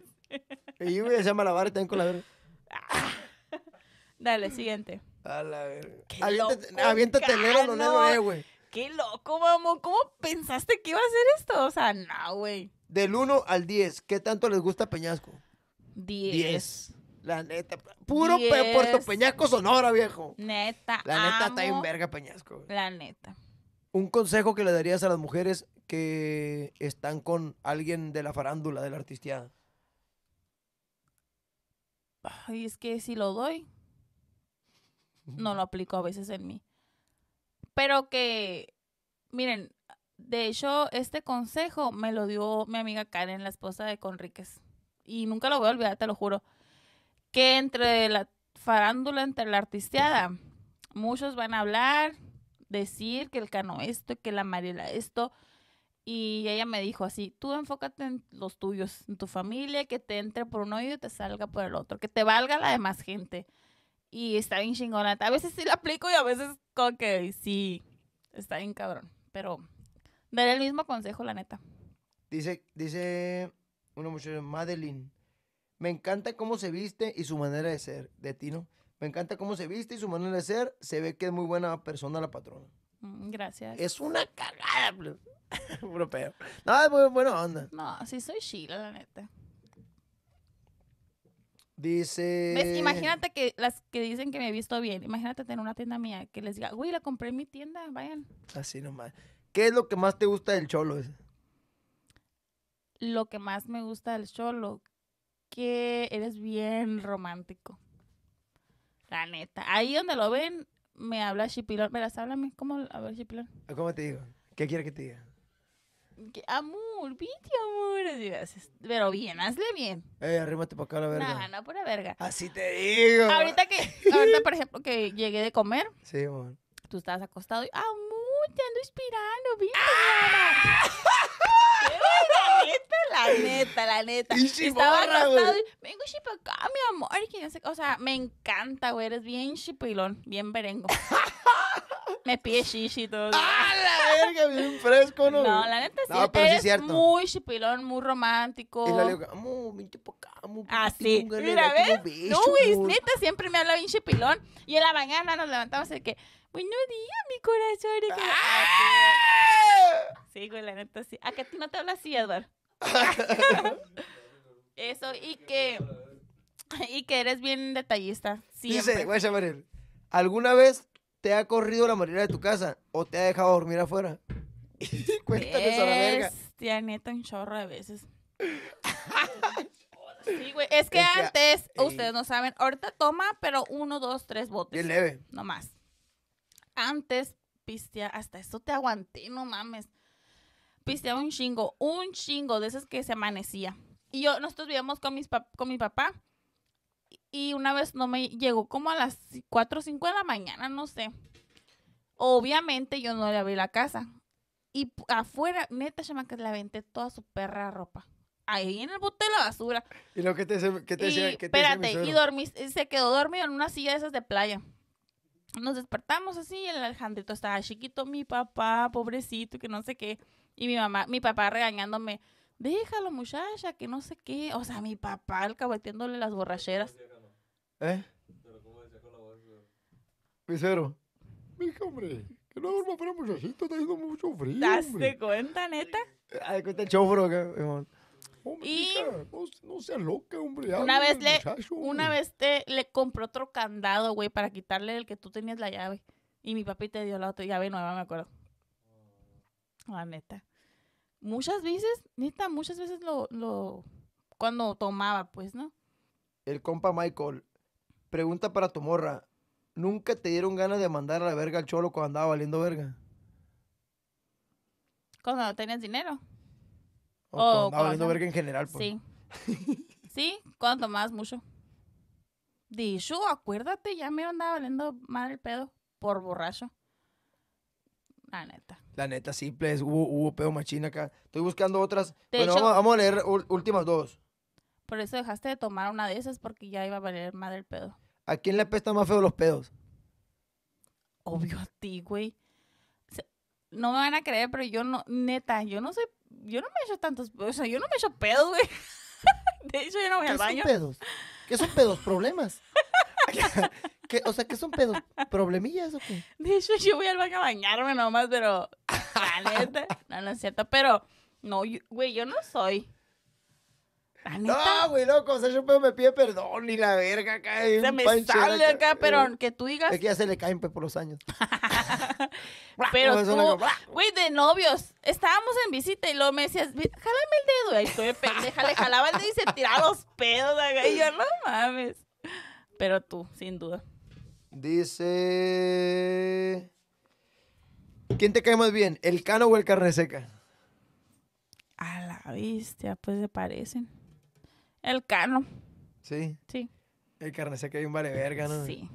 Y yo me la malabar y también con la verga. Dale, siguiente. A la verga. Aviéntate, aviéntate no, eh, güey qué loco, mamón. ¿Cómo pensaste que iba a ser esto? O sea, no, güey. Del 1 al 10, ¿qué tanto les gusta Peñasco? 10. 10. La neta. Puro Puerto Peñasco Sonora, viejo. Neta. La neta está en verga Peñasco. La neta. Un consejo que le darías a las mujeres que están con alguien de la farándula, de la artisteada. Ay, es que si lo doy, no lo aplico a veces en mí. Pero que, miren, de hecho, este consejo me lo dio mi amiga Karen, la esposa de Conríquez. Y nunca lo voy a olvidar, te lo juro. Que entre la farándula, entre la artisteada, muchos van a hablar, decir que el cano esto, que la Mariela esto. Y ella me dijo así, tú enfócate en los tuyos, en tu familia, que te entre por un oído y te salga por el otro, que te valga la demás gente. Y está bien chingona. A veces sí la aplico y a veces como que sí, está bien cabrón. Pero daré el mismo consejo, la neta. Dice, dice una muchacha, Madeline, me encanta cómo se viste y su manera de ser, de Tino. Me encanta cómo se viste y su manera de ser. Se ve que es muy buena persona la patrona. Mm, gracias. Es una cagada, europeo. No, es muy buena onda. No, sí soy chila, la neta. Dice. Imagínate que las que dicen que me he visto bien, imagínate tener una tienda mía que les diga, uy, la compré en mi tienda, vayan. Así nomás. ¿Qué es lo que más te gusta del cholo? Ese? Lo que más me gusta del cholo, que eres bien romántico. La neta. Ahí donde lo ven, me habla Chipilón. Verás, háblame. ¿Cómo ver Chipilón? ¿Cómo te digo? ¿Qué quiere que te diga? amor, pinche amor. Pero bien, hazle bien. Eh, arrímate para acá la verga. No, no, pura verga. Así te digo. Ahorita que, ahorita, por ejemplo, que llegué de comer. Sí, amor. Tú estabas acostado y, amor, te ando inspirando, bien, ¡Ah! La neta, la neta, la neta. Estaba acostado y, vengo para acá, mi amor. o sea, me encanta, güey. Eres bien chipilón, bien berengo. Me pide y todo. ¡Ah, la verga! Bien fresco, ¿no? No, la neta sí. es muy chipilón, muy romántico. Y ah, la leo, amo, mi tipo Así. Mira, ¿ves? No, güey, neta, siempre me habla bien chipilón. Y en la mañana nos levantamos y que, buenos días, mi corazón. Que... Ah, ¡Ah! Sí, güey, la neta sí. ¿A que a ti no te hablas así, Edward? Eso, y que... Y que eres bien detallista. Siempre. Dice, güey, él. ¿alguna vez te ha corrido la marina de tu casa o te ha dejado dormir afuera. Cuéntame esa verga. Pistea, neta, un chorro de veces. sí, güey. Es que antes, ustedes no saben, ahorita toma, pero uno, dos, tres botes. Bien leve. No más. Antes, pistea, hasta eso te aguanté, no mames. Pistea un chingo, un chingo de esas que se amanecía. Y yo, nosotros vivíamos con, mis con mi papá y una vez no me llegó como a las 4 o 5 de la mañana, no sé. Obviamente yo no le abrí la casa. Y afuera, neta, que le aventé toda su perra ropa. Ahí en el bote de la basura. ¿Y lo que te, que te y, decía? espérate, y dormí, se quedó dormido en una silla de esas de playa. Nos despertamos así el Alejandrito estaba chiquito, mi papá, pobrecito, que no sé qué. Y mi mamá, mi papá regañándome, déjalo muchacha, que no sé qué. O sea, mi papá cabeteándole las borracheras. ¿Eh? Pero ¿cómo Misero. Mija, hombre, que no duerma para muchachito, está haciendo mucho frío. ¿Te das cuenta, neta? Ay, ah, cuenta el chofro acá, Hombre, y no, no seas loca, hombre. Una vez, le, una vez te, le compró otro candado, güey, para quitarle el que tú tenías la llave. Y mi papi te dio la otra llave nueva, me acuerdo. La neta. Muchas veces, neta, muchas veces lo, lo. Cuando tomaba, pues, ¿no? El compa Michael Pregunta para tu morra. ¿Nunca te dieron ganas de mandar a la verga al cholo cuando andaba valiendo verga? Cuando no tenías dinero. O, cuando andaba valiendo verga en general, pues. Sí. sí, cuando más mucho. Dijo, acuérdate, ya me andaba valiendo mal el pedo por borracho. La neta. La neta, simple, pues, hubo, pedo machina acá. Estoy buscando otras. De bueno, vamos, a leer últimas dos. Por eso dejaste de tomar una de esas porque ya iba a valer madre el pedo. ¿A quién le apesta más feo los pedos? Obvio a ti, güey. No me van a creer, pero yo no, neta, yo no sé, yo no me echo tantos o sea, yo no me echo pedos, güey. De hecho, yo no voy al baño. Son pedos? ¿Qué son pedos? ¿Problemas? o sea, ¿qué son pedos? ¿Problemillas o qué? De hecho, yo voy al baño a bañarme nomás, pero. neta. No, no es cierto. Pero, no, güey, yo, no soy. No, güey, loco, o sea, yo me pide perdón y la verga acá. Se me sale acá, pero eh, que tú digas. Es que ya se le caen pues, por los años. pero tú, güey, de novios, estábamos en visita y luego me decías, jálame el dedo. Ahí estoy pendeja, le jalaba el dedo y se tiraba los pedos acá. Y yo, no mames. Pero tú, sin duda. Dice... ¿Quién te cae más bien, el cano o el carne seca? A la bestia, pues se parecen. El cano Sí. Sí. El carne que hay un vale verga, ¿no? Sí.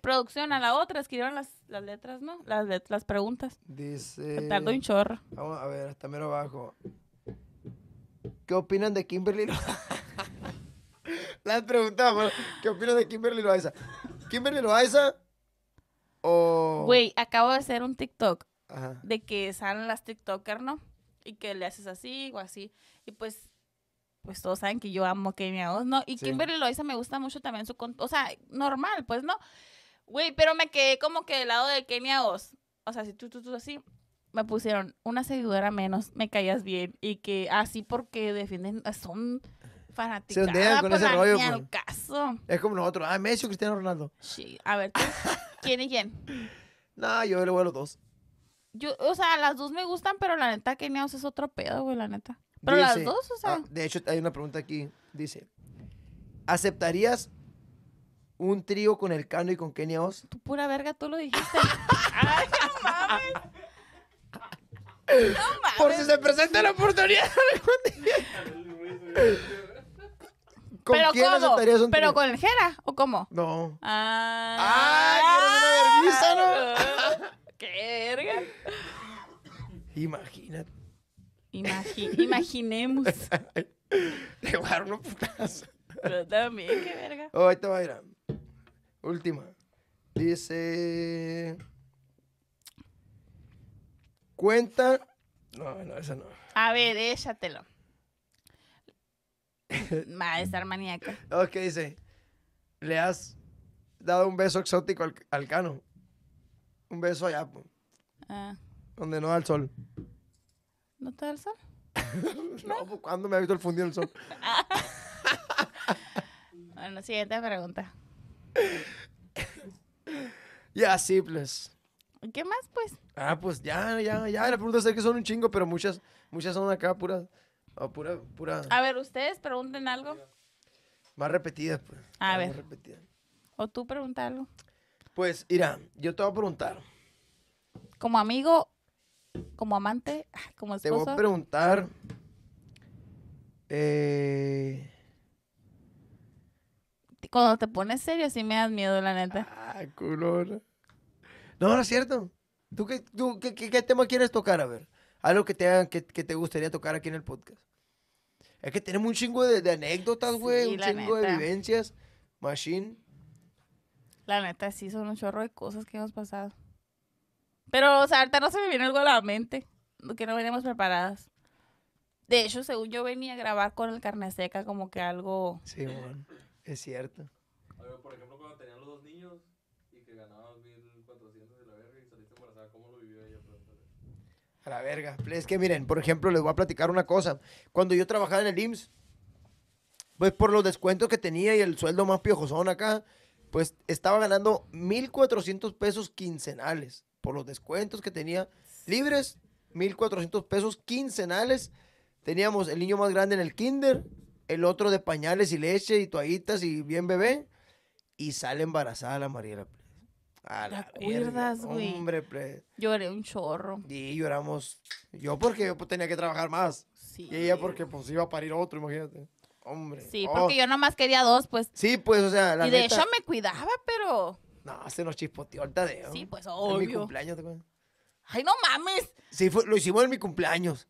Producción a la otra, escribieron las, las letras, ¿no? Las, las preguntas. Dice. Tanto un chorro. Vamos a ver, hasta mero abajo. ¿Qué opinan de Kimberly Loaiza? las preguntamos. ¿Qué opinan de Kimberly Loaiza? ¿Kimberly Loaiza o.? Güey, acabo de hacer un TikTok. Ajá. De que salen las TikTokers, ¿no? Y que le haces así o así. Y pues pues todos saben que yo amo Kenia ¿no? Y Kimberly Loaiza me gusta mucho también su... O sea, normal, pues, ¿no? Güey, pero me quedé como que del lado de Kenia Oz. O sea, si tú, tú, tú, así, me pusieron una seguidora menos, me caías bien. Y que así ah, porque defienden, ah, son fanáticos. Se con ese pues, rollo. Pues. Es como nosotros. Ah, Messi o Cristiano Ronaldo. Sí, a ver, ¿quién y quién? No, yo le voy a los dos. Yo, o sea, las dos me gustan, pero la neta, Kenia Oz es otro pedo, güey, la neta. Pero las dos, o sea. Ah, de hecho, hay una pregunta aquí. Dice: ¿Aceptarías un trío con el Cano y con Kenia Oz? Tu pura verga, tú lo dijiste. ¡Ay, no mames! No mames! Por si se presenta la oportunidad ¿Con ¿Pero quién aceptarías un trío? ¿Pero con el Jera o cómo? No. Ah. ¡Ay, una vergüenza, no! ¡Qué verga! Imagínate imaginemos. Le voy a dar putazo. Pero también, qué verga. hoy oh, te va a ir. Última. Dice. Cuenta. No, no, esa no. A ver, échatelo. Va a estar maníaca ¿qué dice. Le has dado un beso exótico al, cano. Un beso allá, Ah. Donde no da el sol. ¿No te da el sol? no, cuando pues, ¿cuándo me ha visto el fundido el sol? bueno, siguiente pregunta. Ya, sí, pues. ¿Qué más, pues? Ah, pues ya, ya, ya. La pregunta es que son un chingo, pero muchas, muchas son acá puras. pura, pura. A ver, ustedes pregunten algo. Más repetidas, pues. A más ver. Repetidas. O tú pregunta algo. Pues, Irán, yo te voy a preguntar. Como amigo como amante, como esposa. Te voy a preguntar. Eh... Cuando te pones serio, sí me das miedo, la neta. Ah, culo No, no es cierto. ¿Tú qué, tú, qué, tema quieres tocar? A ver, algo que te, que, te gustaría tocar aquí en el podcast. Es que tenemos un chingo de, anécdotas, güey, un chingo de vivencias. Machine. La neta, sí, son un chorro de cosas que hemos pasado. Pero, o sea, ahorita no se me viene algo a la mente, que no veníamos preparadas. De hecho, según yo venía a grabar con el carne seca, como que algo. Sí, bueno, es cierto. por ejemplo, cuando tenían los dos niños y que ganaban 1400 de la verga y saliste embarazada, ¿cómo lo vivió ella? A la verga. Es que miren, por ejemplo, les voy a platicar una cosa. Cuando yo trabajaba en el IMSS, pues por los descuentos que tenía y el sueldo más piojosón acá, pues estaba ganando 1400 pesos quincenales por los descuentos que tenía libres, 1.400 pesos quincenales. Teníamos el niño más grande en el kinder, el otro de pañales y leche y toallitas y bien bebé. Y sale embarazada la Mariela. A la ¿Te güey? Hombre, pues. Lloré un chorro. Y lloramos. Yo porque yo pues, tenía que trabajar más. Y ella porque pues iba a parir otro, imagínate. Hombre. Sí, oh. porque yo nomás quería dos, pues. Sí, pues, o sea, la Y de hecho me cuidaba, pero... No, se nos chispoteó el Tadeo. Sí, pues obvio. En mi cumpleaños, ¿te ¡Ay, no mames! Sí, lo hicimos en mi cumpleaños.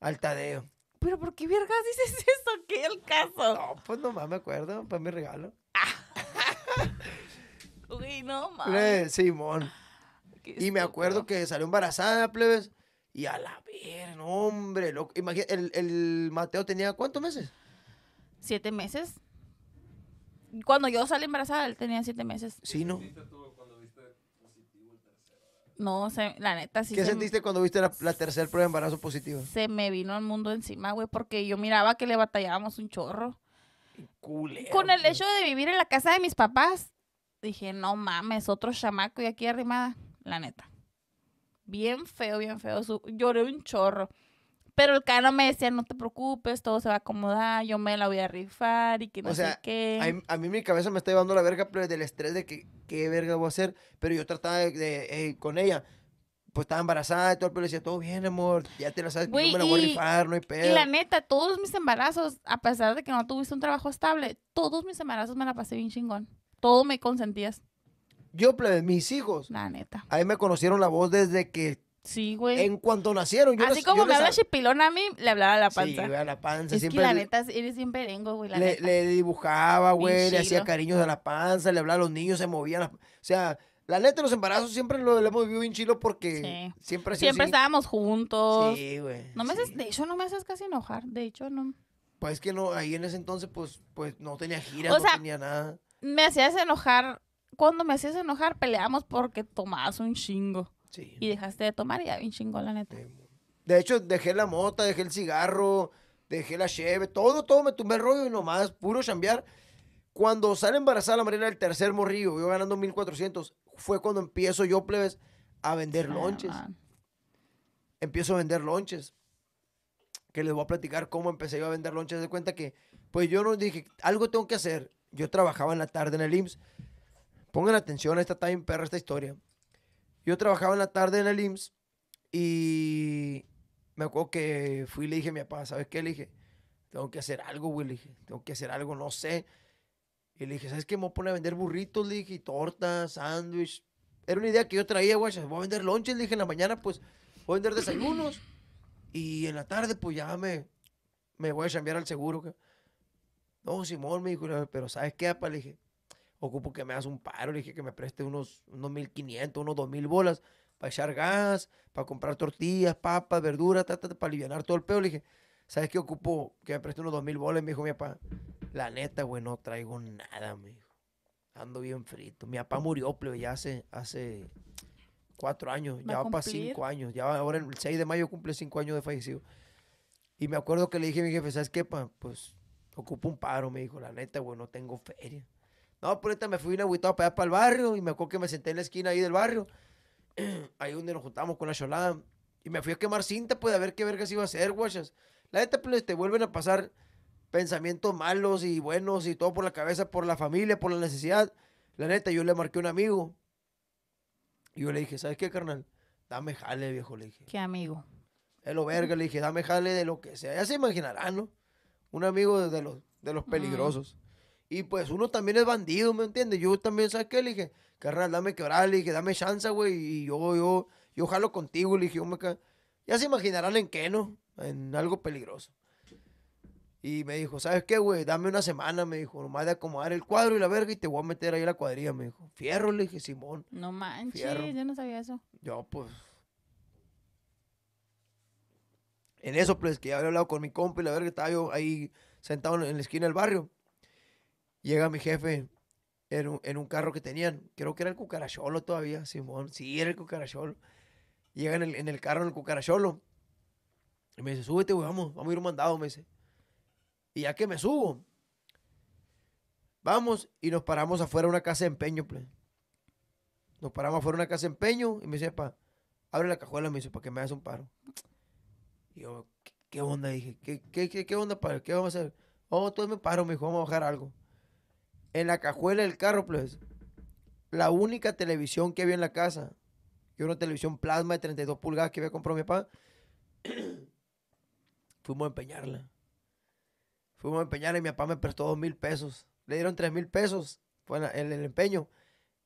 Al Tadeo. ¿Pero por qué vergas dices eso? ¿Qué el caso? No, pues no mames, me acuerdo. Fue mi regalo. Uy, no mames. Simón. Y me acuerdo que salió embarazada, plebes. Y a la ver, hombre, loco. Imagina, el, el Mateo tenía cuántos meses? Siete meses. Cuando yo salí embarazada, él tenía siete meses. Sí, ¿no? No, la neta sí. ¿Qué sentiste cuando viste la, tercera prueba de embarazo positiva? Se me vino al mundo encima, güey, porque yo miraba que le batallábamos un chorro. Con el hecho de vivir en la casa de mis papás, dije, no mames, otro chamaco y aquí arrimada, la neta. Bien feo, bien feo. lloré un chorro. Pero el cano me decía, no te preocupes, todo se va a acomodar, yo me la voy a rifar y que no sé qué. A, mí mi cabeza me está llevando la verga pero del estrés de que, qué verga voy a hacer. Pero yo trataba de, eh, con ella, pues estaba embarazada y todo, pero le decía, todo bien, amor, ya te la sabes, yo me la voy a rifar, no hay pedo. Y la neta, todos mis embarazos, a pesar de que no tuviste un trabajo estable, todos mis embarazos me la pasé bien chingón. Todo me consentías. Yo, plebe, mis hijos. La neta. Ahí me conocieron la voz desde que Sí, güey. En cuanto nacieron, yo Así como me habla Chipilón a mí, le hablaba a la panza. Sí, güey, a la panza. Es que la neta, eres bien perengo, güey. le, dibujaba, güey, le hacía cariños a la panza, le hablaba a los niños, se movían. o sea, la neta, los embarazos siempre lo, hemos vivido bien chilo porque siempre Siempre estábamos juntos. Sí, güey. No me haces, de hecho, no me haces casi enojar. De hecho, no. Pues que no, ahí en ese entonces, pues, pues no tenía gira, no tenía nada. Me hacías enojar. Cuando me hacías enojar, peleábamos porque tomabas un chingo. Y dejaste de tomar y ya bien chingón, la neta. De hecho, dejé la mota, dejé el cigarro, dejé la cheve, todo, todo me tumbé el rollo y nomás, puro chambear. Cuando sale embarazada la Marina del tercer morrillo, yo ganando 1400, fue cuando empiezo yo, plebes, a vender lonches. Empiezo a vender lonches. Que les voy a platicar cómo empecé yo a vender lonches. De cuenta que, pues yo no dije, algo tengo que hacer. Yo trabajaba en la tarde en el IMSS. Pongan atención a esta time perra, esta historia. Yo trabajaba en la tarde en el IMSS y me acuerdo que fui y le dije a mi papá, ¿sabes qué? Le dije, tengo que hacer algo, güey. Le dije, tengo que hacer algo, no sé. Y le dije, ¿sabes qué? Me voy a poner a vender burritos, le dije, y tortas, sándwich. Era una idea que yo traía, güey. Voy a vender lonches, le dije, en la mañana, pues, voy a vender desayunos. Y en la tarde, pues, ya me, me voy a cambiar al seguro. No, Simón me dijo, pero ¿sabes qué, papá? Le dije, ocupo que me hagas un paro, le dije que me preste unos, unos 1500, unos 2000 bolas para echar gas, para comprar tortillas, papas, verduras, ta, para aliviar todo el pedo. Le dije, ¿sabes qué ocupo? Que me preste unos 2000 bolas. Me dijo mi papá, la neta, güey, no traigo nada, me dijo. Ando bien frito. Mi papá murió, plebe, ya hace, hace cuatro años, ya va para cinco años. Ya ahora el 6 de mayo cumple cinco años de fallecido. Y me acuerdo que le dije a mi jefe, ¿sabes qué, pa? Pues ocupo un paro, me dijo, la neta, güey, no tengo feria. No, por pues ahorita me fui una agüitado para allá para el barrio y me acuerdo que me senté en la esquina ahí del barrio, ahí donde nos juntamos con la cholada. Y me fui a quemar cinta, pues, a ver qué vergas iba a hacer, guachas. La neta, pues, te vuelven a pasar pensamientos malos y buenos y todo por la cabeza, por la familia, por la necesidad. La neta, yo le marqué un amigo. Y yo le dije, ¿sabes qué, carnal? Dame jale, viejo, le dije. ¿Qué amigo? lo verga, le dije, dame jale de lo que sea. Ya se imaginarán, ¿no? Un amigo de los, de los peligrosos. Y pues uno también es bandido, ¿me entiendes? Yo también, ¿sabes qué? Le dije, carnal, dame quebrada, le dije, dame chance, güey. Y yo, yo, yo jalo contigo, le dije, yo me Ya se imaginarán en qué, ¿no? En algo peligroso. Y me dijo, ¿sabes qué, güey? Dame una semana, me dijo, nomás de acomodar el cuadro y la verga y te voy a meter ahí a la cuadrilla, me dijo. Fierro, le dije, Simón. No manches, yo no sabía eso. Yo, pues. En eso, pues, que ya había hablado con mi compa y la verga, estaba yo ahí sentado en la esquina del barrio. Llega mi jefe en un, carro que tenían, creo que era el cucaracholo todavía, Simón, sí, era el cucaracholo. Llega en el, en el carro en el cucaracholo. Y me dice, súbete, güey, vamos, vamos a ir un mandado, me dice. Y ya que me subo, vamos y nos paramos afuera de una casa de empeño, Nos paramos afuera de una casa de empeño y me dice, pa, abre la cajuela, me dice, para que me hagas un paro. Y yo, ¿qué, onda? Dije, ¿Qué, qué, qué, onda, pa, ¿Qué vamos a hacer? Oh, tú me paro, me dijo, vamos a bajar algo en la cajuela del carro, pues, la única televisión que había en la casa, que era una televisión plasma de 32 pulgadas que había comprado mi papá, fuimos a empeñarla. Fuimos a empeñarla y mi papá me prestó dos mil pesos. Le dieron tres mil pesos en el, empeño.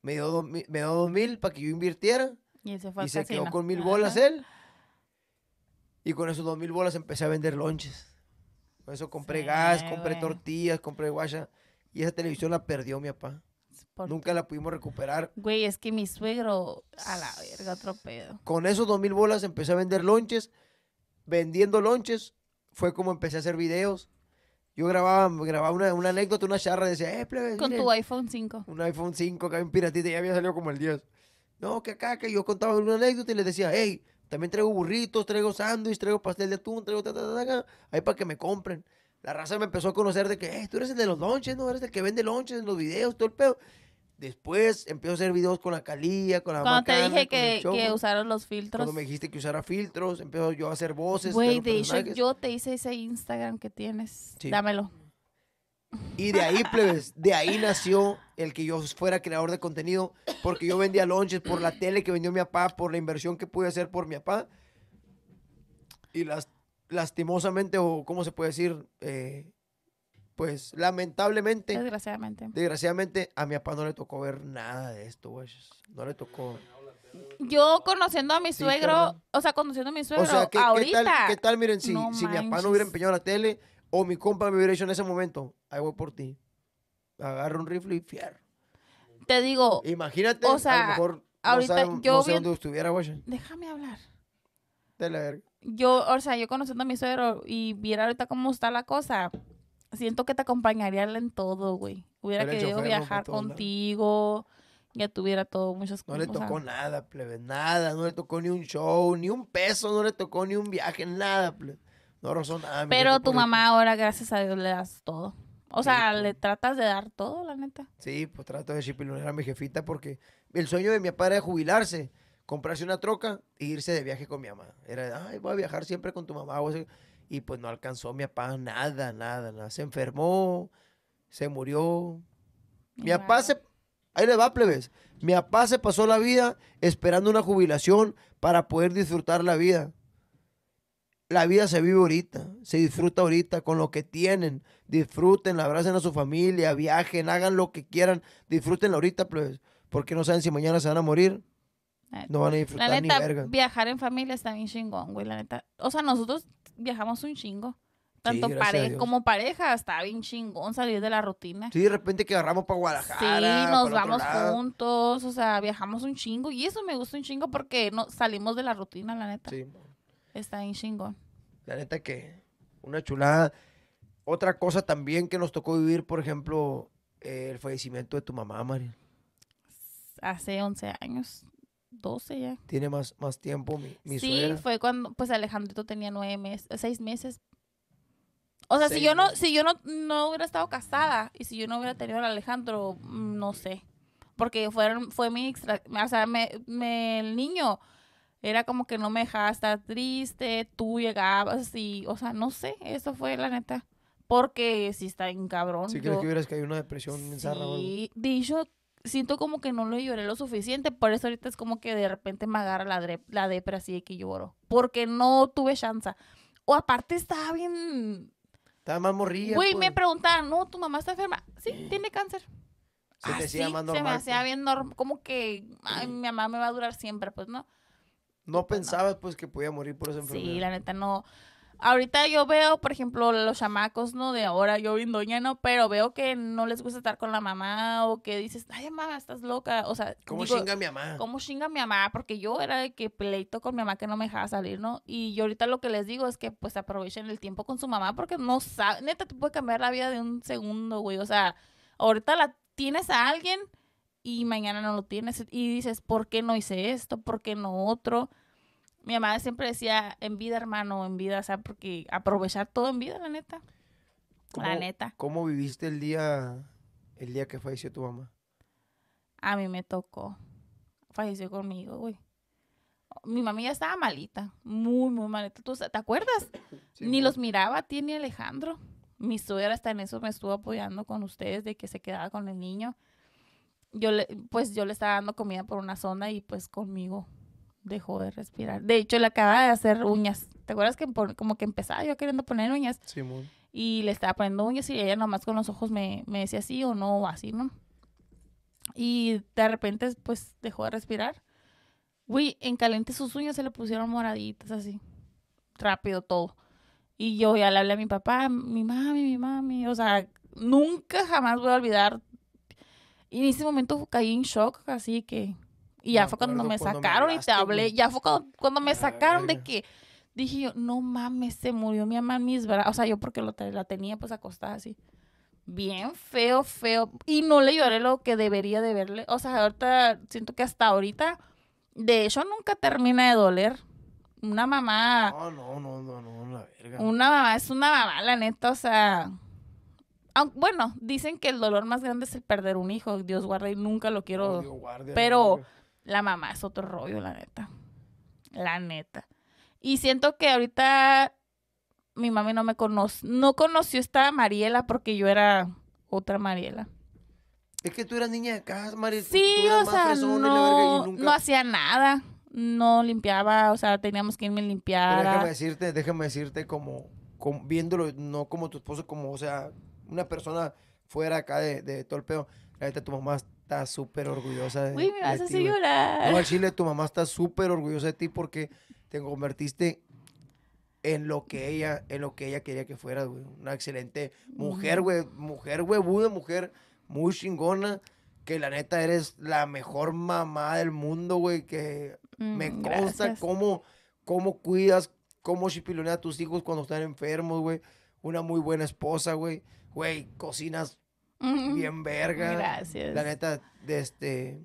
Me dio 2 me mil para que yo invirtiera. Y, se quedó con mil bolas él. Y con esos dos mil bolas empecé a vender lonches. Con eso compré gas, compré tortillas, compré guaya. Y esa televisión la perdió mi papá. Nunca la pudimos recuperar. Güey, es que mi suegro, a la verga, otro Con esos dos mil bolas empecé a vender lonches. Vendiendo lonches fue como empecé a hacer videos. Yo grababa, grababa una, anécdota, una charra, decía, eh, Con tu iPhone 5. Un iPhone 5, que había un y ya había salido como el 10. No, que acá, que yo contaba una anécdota y les decía, hey, también traigo burritos, traigo sándwiches, traigo pastel de atún, traigo ta, ta, ta ahí para que me compren. La raza me empezó a conocer de que, eh, tú eres el de los lonches, ¿no? Eres el que vende lonches en los videos, todo el pedo. Después empezó a hacer videos con la calía, con la Cuando te dije que, que, usaron los filtros. Cuando me dijiste que usara filtros, empezó yo a hacer voces. Güey, de yo te hice ese Instagram que tienes. Dámelo. Y de ahí, plebes, de ahí nació el que yo fuera creador de contenido, porque yo vendía lonches por la tele que vendió mi papá, por la inversión que pude hacer por mi papá. Y las lastimosamente, o cómo se puede decir, eh, pues lamentablemente. Desgraciadamente. Desgraciadamente, a mi papá no le tocó ver nada de esto, güey. No le tocó. Yo conociendo a mi suegro, o sea, conociendo a mi suegro, ahorita. tal, Miren, si, si mi papá no hubiera empeñado la tele o mi compa me hubiera hecho en ese momento, ahí voy por ti. Agarro un rifle y fierro. Te digo. Imagínate, a lo mejor ahorita yo estuviera, güey. Déjame hablar. De la verga yo, o sea, yo conociendo a mi suegro y viera ahorita cómo está la cosa, siento que te acompañaría en todo, güey. Hubiera querido viajar contigo, ya tuviera todo, muchas cosas. No le tocó nada, plebe, nada, no le tocó ni un show, ni un peso, no le tocó ni un viaje, nada, plebe. No rozó nada. Pero tu mamá ahora, gracias a Dios, le das todo. O sea, pues. le tratas de dar todo, la neta. Sí, pues trato de chipilonear a mi jefita porque el sueño de mi padre era jubilarse comprarse una troca e irse de viaje con mi mamá. Era, ay, voy a viajar siempre con tu mamá. Y pues no alcanzó mi papá nada, nada, nada. Se enfermó, se murió. Mi papá se... Ahí le va, plebes. Mi papá se pasó la vida esperando una jubilación para poder disfrutar la vida. La vida se vive ahorita, se disfruta ahorita con lo que tienen. Disfruten, abracen a su familia, viajen, hagan lo que quieran. Disfrútenla ahorita, plebes, porque no saben si mañana se van a morir eh, no van a disfrutar la neta, verga. Viajar en familia está bien chingón, güey, la neta. O sea, nosotros viajamos un chingo. Tanto como pareja, está bien chingón salir de la rutina. Sí, de repente que agarramos para Guadalajara. Sí, nos vamos juntos, o sea, viajamos un chingo. Y eso me gusta un chingo porque no, salimos de la rutina, la neta. Sí. Está bien chingón. La neta que una chulada. Otra cosa también que nos tocó vivir, por ejemplo, el fallecimiento de tu mamá, María. Hace 11 años. 12 ya. Tiene más, más tiempo mi, mi Sí, fue cuando, pues Alejandrito tenía nueve meses, seis meses. O sea, si yo no, si yo no, no hubiera estado casada y si yo no hubiera tenido a Alejandro, mm, no sé. Porque fueron, fue mi extra, o sea, me, el niño era como que no me dejaba estar triste, tú llegabas y, o sea, no sé, eso fue la neta. Porque si está en cabrón. Si creo que hubieras caído una depresión en Sí, de siento como que no lo lloré lo suficiente, por eso ahorita es como que de repente me agarra la, depresión la así de que lloro, porque no tuve chance. O aparte estaba bien... Estaba más morrilla. Güey, me pues. preguntaban, no, tu mamá está enferma. Sí, tiene cáncer. Se te hacía más normal, Se me hacía pues. bien normal, como que mi mamá me va a durar siempre, pues no. No pues, pensabas pues que podía morir por esa enfermedad. Sí, la neta no. Ahorita yo veo, por ejemplo, los chamacos, ¿no? De ahora, yo doña, ¿no? Pero veo que no les gusta estar con la mamá o que dices, ay, mamá, estás loca. O sea, ¿cómo chinga mi mamá? ¿Cómo chinga mi mamá? Porque yo era el que pleito con mi mamá que no me dejaba salir, ¿no? Y yo ahorita lo que les digo es que, pues, aprovechen el tiempo con su mamá porque no sabe, neta, te puede cambiar la vida de un segundo, güey. O sea, ahorita la tienes a alguien y mañana no lo tienes. Y dices, ¿por qué no hice esto? ¿Por qué no otro? mi mamá siempre decía, en vida, hermano, en vida, o sea, porque aprovechar todo en vida, la neta. La neta. ¿Cómo viviste el día, el día que falleció tu mamá? A mí me tocó. Falleció conmigo, güey. Mi mamá ya estaba malita, muy, muy malita. ¿Tú, ¿Te acuerdas? ni los miraba ti a ni Alejandro. Mi suegra hasta en eso me estuvo apoyando con ustedes de que se quedaba con el niño. Yo le, pues yo le estaba dando comida por una zona y pues conmigo dejó de respirar. De hecho, le acaba de hacer uñas. ¿Te acuerdas que como que empezaba yo queriendo poner uñas? Sí, muy. Y le estaba poniendo uñas y ella nomás con los ojos me, decía así o no, o así, ¿no? Y de repente, pues, dejó de respirar. Uy, en caliente sus uñas se le pusieron moraditas así. Rápido todo. Y yo ya le hablé a mi papá, mi mami, mi mami. O sea, nunca jamás voy a olvidar. Y en ese momento caí en shock, así que y ya fue cuando me sacaron y te hablé. Ya fue cuando, me sacaron de que dije yo, no mames, se murió mi mamá misma. O sea, yo porque la tenía pues acostada así. Bien feo, feo. Y no le lloré lo que debería de verle. O sea, ahorita siento que hasta ahorita, de hecho, nunca termina de doler. Una mamá. No, no, no, no, no, la verga. Una mamá es una mamá, la neta, o sea. bueno, dicen que el dolor más grande es el perder un hijo. Dios guarde y nunca lo quiero. pero la mamá es otro rollo, la neta. La neta. Y siento que ahorita mi mami no me conoce, no conoció esta Mariela porque yo era otra Mariela. Es que tú eras niña de casa, Mariela. Sí, o sea, no, no hacía nada, no limpiaba, o sea, teníamos que irme a limpiar. déjame decirte, déjame decirte como, viéndolo, no como tu esposo, como, o sea, una persona fuera acá de, de todo el pedo. La neta, tu mamá está súper orgullosa de, Uy, me vas a chile, tu mamá está súper orgullosa de ti porque te convertiste en lo que ella, en lo que ella quería que fueras, güey. Una excelente mujer, güey. Mujer huevuda, mujer muy chingona. Que la neta eres la mejor mamá del mundo, güey. Que mm, me consta cómo, cómo cuidas, cómo chipilonea a tus hijos cuando están enfermos, güey. Una muy buena esposa, güey. Güey, cocinas Bien verga. Gracias. La neta, de este,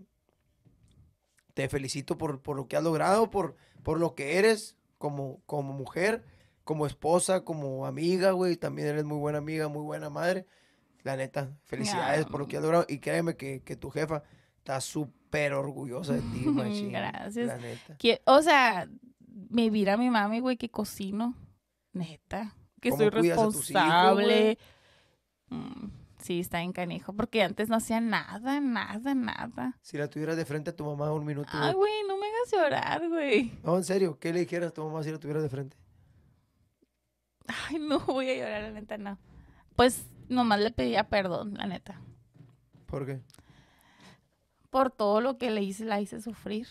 te felicito por, por, lo que has logrado, por, por lo que eres como, como mujer, como esposa, como amiga, güey. También eres muy buena amiga, muy buena madre. La neta, felicidades por lo que has logrado. Y créeme que, tu jefa está súper orgullosa de ti, machín. Gracias. La neta. o sea, me vira mi mami, güey, que cocino. Neta. Que soy responsable. Mm. Sí, está en canijo, porque antes no hacía nada, nada, nada. Si la tuvieras de frente a tu mamá un minuto. Ay, güey, no me hagas llorar, güey. No, en serio, ¿qué le dijeras a tu mamá si la tuvieras de frente? Ay, no voy a llorar, la neta, no. Pues nomás le pedía perdón, la neta. ¿Por qué? Por todo lo que le hice, la hice sufrir.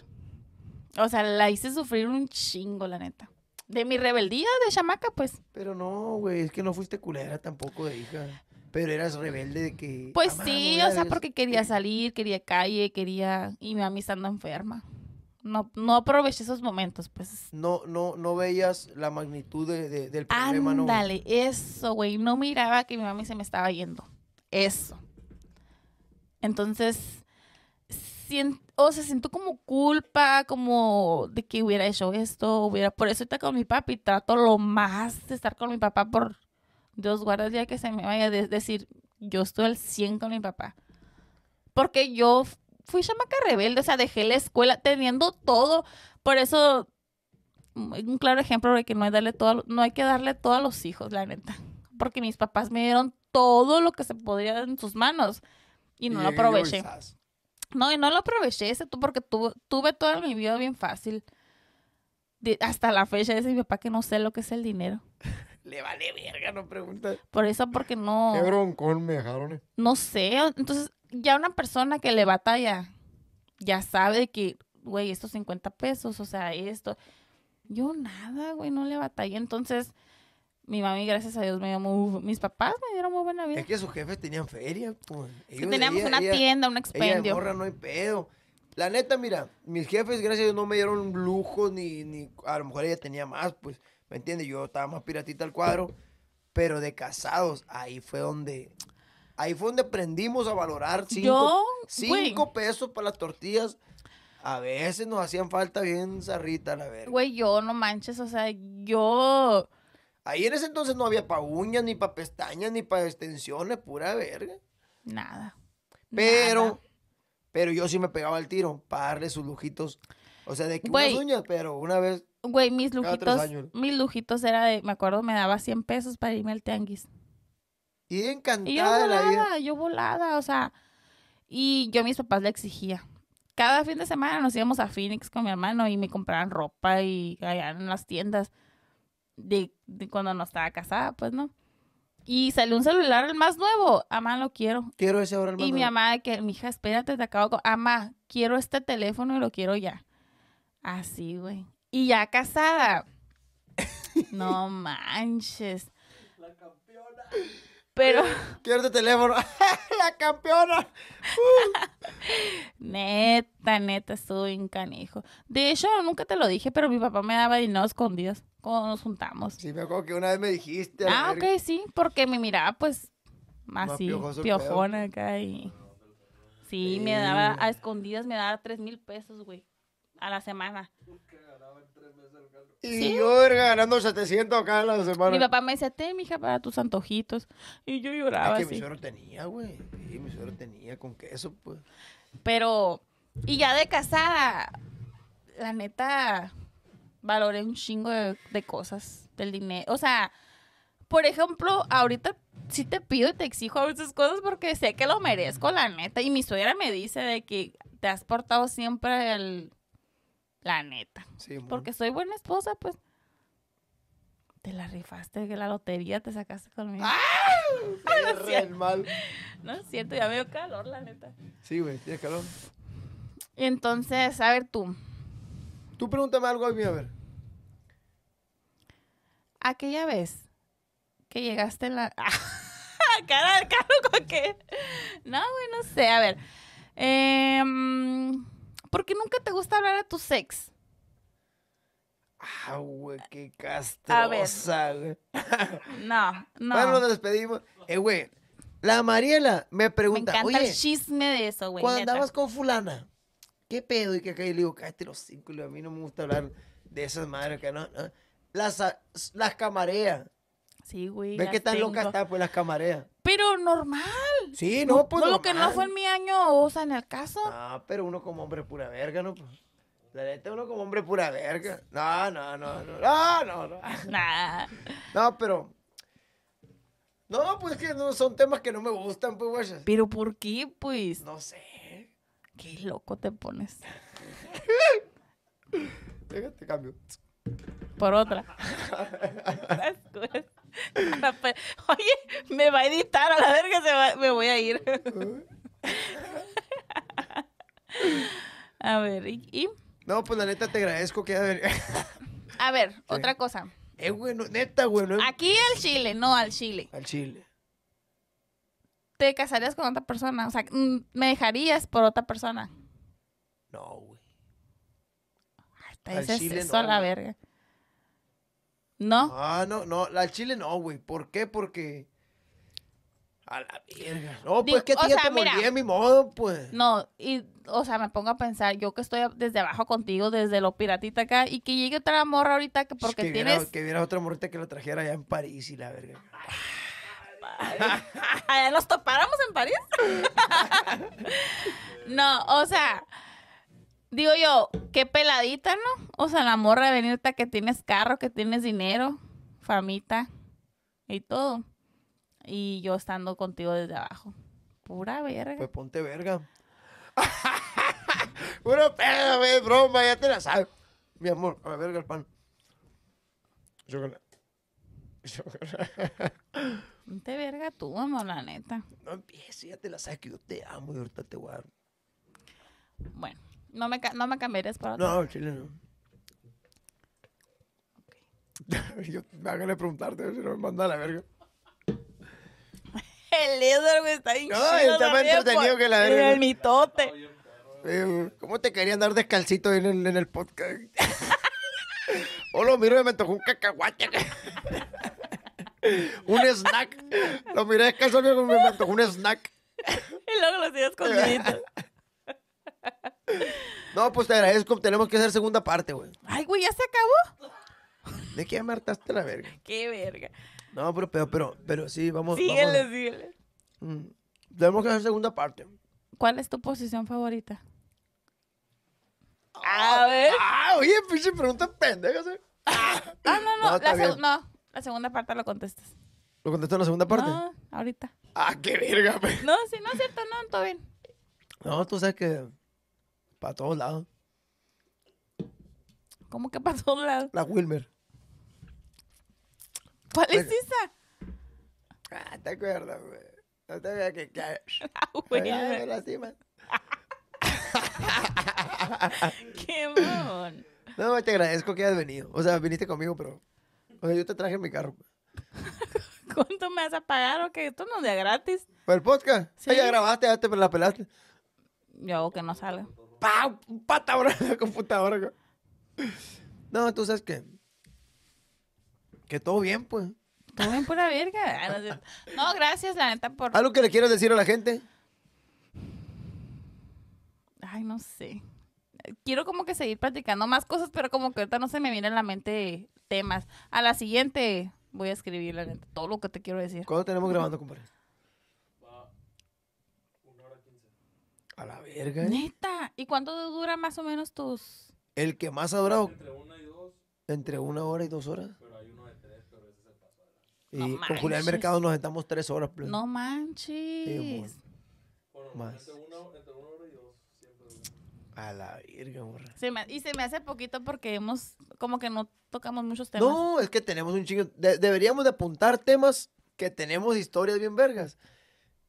O sea, la hice sufrir un chingo, la neta. De mi rebeldía de chamaca, pues. Pero no, güey, es que no fuiste culera tampoco de hija. Pero eras rebelde de que... Pues ah, sí, o sea, porque quería salir, quería calle, quería... Y mi mami estando enferma. No, no aproveché esos momentos, pues. No, no, no veías la magnitud del problema, Ándale, ¿no? Dale, eso, güey. No miraba que mi mami se me estaba yendo. Eso. Entonces, siento, o sea, siento como culpa, como de que hubiera hecho esto, hubiera... Por eso está con mi papi. Trato lo más de estar con mi papá por Dios guarda el que se me vaya a decir, yo estoy al 100 con mi papá. Porque yo fui chamaca rebelde, o sea, dejé la escuela teniendo todo. Por eso, un claro ejemplo de que no hay, darle todo, no hay que darle todo a los hijos, la neta. Porque mis papás me dieron todo lo que se podía en sus manos y no lo aproveché. No, y no lo aproveché ese tú porque tuve, tuve toda mi vida bien fácil. hasta la fecha dice mi papá que no sé lo que es el dinero. le vale verga, no pregunta. Por eso, porque no. Qué broncón me dejaron. Eh. No sé. Entonces, ya una persona que le batalla ya sabe que, güey, estos 50 pesos, o sea, esto. Yo nada, güey, no le batallé. Entonces, mi mami, gracias a Dios, me dio muy, mis papás me dieron muy buena vida. Es que sus jefes tenían feria, pues. teníamos una tienda, un expendio. Ella no hay pedo. La neta, mira, mis jefes, gracias a Dios, no me dieron lujo, ni, ni a lo mejor ella tenía más, pues. ¿Me entiendes? Yo estaba más piratita al cuadro, pero de casados, ahí fue donde. Ahí fue donde aprendimos a valorar cinco, cinco pesos para las tortillas. A veces nos hacían falta bien zarrita, la verga. Güey, yo no manches, o sea, yo. Ahí en ese entonces no había para uñas, ni para pestañas, ni para extensiones, pura verga. Nada. Pero, pero yo sí me pegaba el tiro para darle sus lujitos. O sea, de que unas uñas, pero una vez Güey, mis lujitos, mis lujitos era de, me acuerdo, me daba 100 pesos para irme al tianguis. Y encantada. Y yo volada, yo volada, o sea, y yo a mis papás le exigía. Cada fin de semana nos íbamos a Phoenix con mi hermano y me compraban ropa y allá en las tiendas de, cuando no estaba casada, pues no. Y salió un celular el más nuevo. Amá, lo quiero. Quiero ese ahora el Y mi mamá, que mi hija, espérate, te acabo con. Amá, quiero este teléfono y lo quiero ya. Así, güey. Y ya casada. No manches. La campeona. Pero. Quiero tu este teléfono. la campeona. neta, neta, estuvo bien canijo. De hecho, nunca te lo dije, pero mi papá me daba dinero escondidas cuando nos juntamos. Sí, me acuerdo que una vez me dijiste. Ah, ok, sí, porque me miraba, pues, así, piojona acá y. Sí, me daba a escondidas, me daba tres mil pesos, güey, a la semana. Y yo ganando 700 acá semana. Mi papá me decía, te mija, para tus antojitos. Y yo lloraba. Es que mi suegro tenía, güey. Sí, mi suegro tenía con queso, pues. Pero, y ya de casada, la neta, valoré un chingo de, cosas, del dinero. O sea, por ejemplo, ahorita sí te pido y te exijo a veces cosas porque sé que lo merezco, la neta. Y mi suegra me dice de que te has portado siempre el la neta. Sí, pues Porque soy buena esposa, pues. Te la rifaste, que la lotería te sacaste conmigo. ¡Ah! no es cierto. mal. No es cierto, ya me dio calor, la neta. Sí, güey, tiene calor. entonces, a ver tú. Tú pregúntame algo a mí, a ver. Aquella vez que llegaste en la. Ah, cara qué. No, güey, no sé. A ver. Eh, ¿por qué nunca te gusta hablar a tu sex? Ah, güey, qué castrosa, güey. No, no. Bueno, nos despedimos. Eh, güey, la Mariela me pregunta, me encanta el chisme de eso, güey. Cuando andabas con fulana, ¿qué pedo? Y que acá y le digo, cállate los cinco, a mí no me gusta hablar de esas madres que no, no. Las, las camareas. Sí, güey. ¿Ves qué tan loca está, pues, las camareas? Pero normal. Sí, no, pues. No, lo que no fue en mi año, o sea, en el caso. Ah, no, pero uno como hombre pura verga, ¿no? Pues, la neta, uno como hombre pura verga. No, no, no, no. No, no, no. Nada. No, pero. No, pues que son temas que no me gustan, pues, guayas. Pero ¿por qué, pues? No sé. Qué loco te pones. Déjate cambio. Por otra. Oye, me va a editar a la verga, me voy a ir. a ver, ¿y? No, pues la neta te agradezco que... A ver, otra cosa. Eh, güey, neta, güey. Aquí al Chile, no al Chile. Al Chile. ¿Te casarías con otra persona? O sea, mm, ¿me dejarías por otra persona? No, güey. Te eso no, a la verga. ¿No? Ah, no, no, La chile no, güey. ¿Por qué? Porque... A la verga. No, pues que a mi modo, pues. No, y, o sea, me pongo a pensar, yo que estoy desde abajo contigo, desde lo piratita acá, y que llegue otra morra ahorita que porque tienes. que hubiera otra morrita que lo trajera allá en París y la verga. ¿Nos topáramos en París? no, o sea, Digo yo, qué peladita, ¿no? O sea, la morra de venirte a que tienes carro, que tienes dinero, famita y todo. Y yo estando contigo desde abajo. Pura verga. Pues ponte verga. Pura pedo, broma, ya te la sabes. Mi amor, a verga el pan. Yo Yo Ponte verga tú, amor, la neta. No empieces, ya te la sabes que yo te amo y ahorita te guardo. Bueno. No me, no me cambiarías para No, chile no. Okay. Yo me hagan de preguntarte si no me manda a la verga. el líder, está bien No, está pues. entretenido que la verga. El mitote. ¿Cómo te querían dar descalcito en el, en el podcast? o lo miro y me tocó un cacahuate. un snack. Lo miré descalzo y me tocó un snack. Y luego lo con escondidito. No, pues te agradezco. Tenemos que hacer segunda parte, güey. Ay, güey, ¿ya se acabó? ¿De qué amartaste la verga? Qué verga. No, pero, pero, pero, sí, vamos. Síguele, vamos. síguele. Mm, tenemos que hacer segunda parte. ¿Cuál es tu posición favorita? A ah, ver. Ah, oye, pinche pregunta pendeja. ¿sí? Ah, no, no, no. la no, la segunda parte lo contestas. ¿Lo contestas en la segunda parte? No, ahorita. Ah, qué verga, güey. No, sí, no es cierto, no, todo bien. No, tú sabes que para todos lados. ¿Cómo que para todos lados? La Wilmer. ¿Cuál es esa? Ah, te acuerdas, güey. No te veas que caes. La Wilmer. la Qué mon. No, te agradezco que hayas venido. O sea, viniste conmigo, pero. O sea, yo te traje en mi carro. ¿Cuánto me vas a pagar o qué? Esto no es de gratis. ¿Para el podcast? ¿Sí? Ah, ya grabaste, ya te la pelaste. Yo hago que no salga pata en la computadora. No, tú sabes que. Que todo bien, pues. Todo bien, pura verga. Ah, no, gracias, la neta, por. ¿Algo que le quieras decir a la gente? Ay, no sé. Quiero como que seguir practicando más cosas, pero como que ahorita no se me viene en la mente temas. A la siguiente voy a escribir, la neta, todo lo que te quiero decir. ¿Cuándo tenemos grabando, compadre? A la verga. Neta. ¿Y cuánto dura más o menos tus...? El que más ha durado... Entre una y dos. Entre una hora y dos horas. Pero hay uno de tres, pero ese se pasado. Y con Julián Mercado nos estamos tres horas. Pues. No manches. bueno. Entre, una, hora y dos. Siempre a la verga, morra. y se me hace poquito porque hemos... Como que no tocamos muchos temas. No, es que tenemos un chingo... deberíamos de apuntar temas que tenemos historias bien vergas.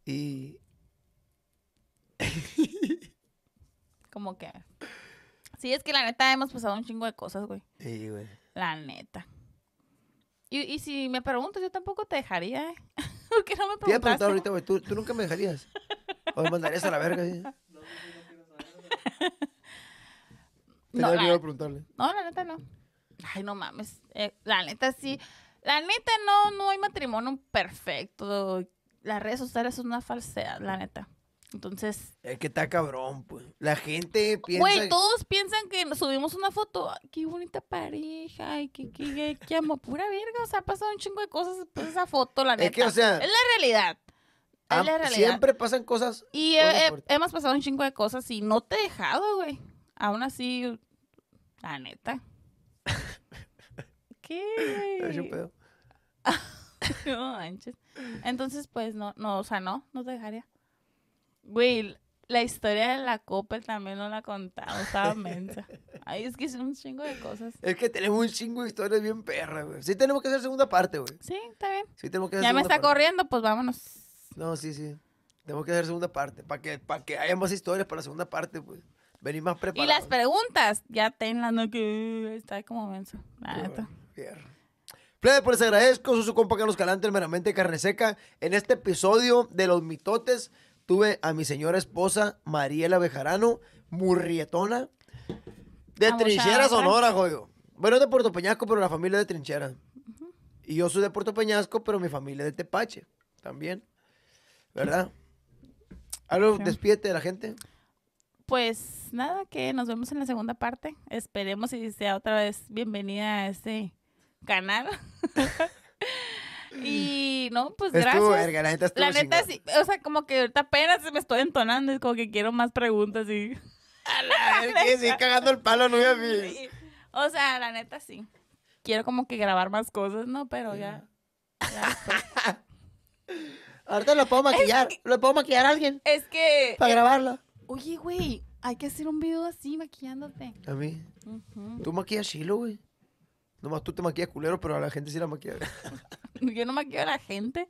Y Como que. Sí, es que la neta hemos pasado un chingo de cosas, güey. La neta. Y, y si me preguntas, yo tampoco te dejaría, ¿eh? Porque no me preguntaste? Te ahorita, güey. ¿Tú, ¿Tú, nunca me dejarías? ¿O me mandarías a la verga? No, la... preguntarle. No, la neta no. Ay, no mames. Eh, la neta sí. La neta no, no hay matrimonio perfecto. Las redes sociales son una falsedad, la neta. Entonces. Es eh, que está cabrón, pues. La gente piensa. Güey, todos piensan que nos subimos una foto. qué bonita pareja. Ay, qué, qué, qué, amor Pura verga. O sea, ha pasado un chingo de cosas después esa foto, la neta. Es que, o sea. Es la realidad. Es la realidad. Siempre pasan cosas. Y hemos pasado un chingo de cosas y no te he dejado, güey. Aún así, la neta. ¿Qué? no manches. Entonces, pues, no, no, o sea, no, no te dejaría. Güey, la historia de la Copa también no la contaba, estaba mensa. Ay, es que son un chingo de cosas. Es que tenemos un chingo de historias bien perras, güey. Sí tenemos que hacer segunda parte, güey. Sí, está bien. Sí tenemos que hacer Ya me está corriendo, pues vámonos. No, sí, sí. Tenemos que hacer segunda parte, para que, para que haya más historias para la segunda parte, pues. Venir más preparados. Y las preguntas, ya tenlas, no que uh, está como mensa. Nada, neta. pues les agradezco, soy su compa Carlos Calante, el meramente carne seca, en este episodio de Los Mitotes tuve a mi señora esposa, Mariela Bejarano, murrietona, de Trinchera, Sonora, joyo. Bueno, de Puerto Peñasco, pero la familia de Trinchera. Y yo soy de Puerto Peñasco, pero mi familia de Tepache, también. ¿Verdad? Algo, despierte despídete de la gente. Pues nada, que nos vemos en la segunda parte. Esperemos y sea otra vez bienvenida a este canal. Y no, pues gracias. verga, la neta, la neta sí, o sea, como que ahorita apenas me estoy entonando, es como que quiero más preguntas y. A la sí, cagando el palo, no a mí. O sea, la neta sí. Quiero como que grabar más cosas, ¿no? Pero ya. Ahorita lo puedo maquillar. Lo puedo maquillar a alguien. Es que. Para grabarlo. Oye, güey, hay que hacer un video así maquillándote. A mí. Tú maquillas chilo, güey. Nomás tú te maquillas culero, pero a la gente sí la maquillas. Yo no maquillo a la gente.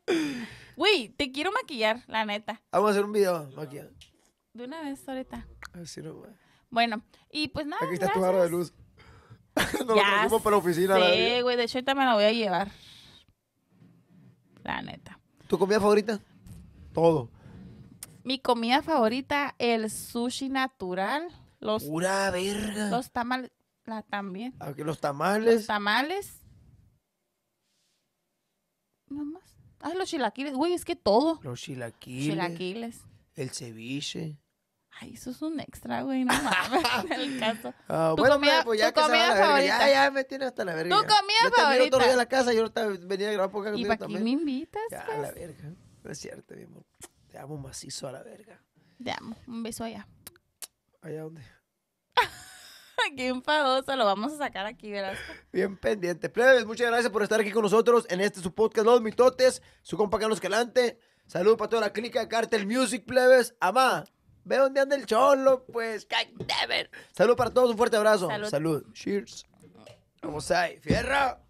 Güey, te quiero maquillar, la neta. Vamos a hacer un video maquilla. De una vez ahorita. Así güey. Bueno, y pues nada. Aquí está tu barra de luz. no ya lo para la oficina. Sí, güey, de hecho ahorita me la voy a llevar. La neta. ¿Tu comida favorita? Todo. Mi comida favorita, el sushi natural. Los, Pura verga. Los tamales. La también. Ah, los tamales. Los tamales. Nada más. Ah, los chilaquiles. Güey, es que todo. Los chilaquiles. Chilaquiles. El ceviche. Ay, eso es un extra, güey, no mames, el ah, ¿Tu bueno, comida, pues ya tu comida favorita. Ya, me tiene hasta la verga. Tu comida yo favorita. Yo otro en la casa, yo estaba venía a grabar porque ¿Y para qué me invitas? Ya, a pues? la verga. No es cierto, mi amor. Te amo macizo a la verga. Te amo. Un beso allá. ¿Allá dónde? qué enfadoso, lo vamos a sacar aquí, verás. Bien pendiente. Plebes, muchas gracias por estar aquí con nosotros en este su podcast Los Mitotes, su compa Carlos Calante. Saludos para toda la clica Cartel Music, plebes. Amá, ve dónde anda el cholo, pues. Saludos para todos, un fuerte abrazo. Salud. Cheers. Vamos ahí. fierro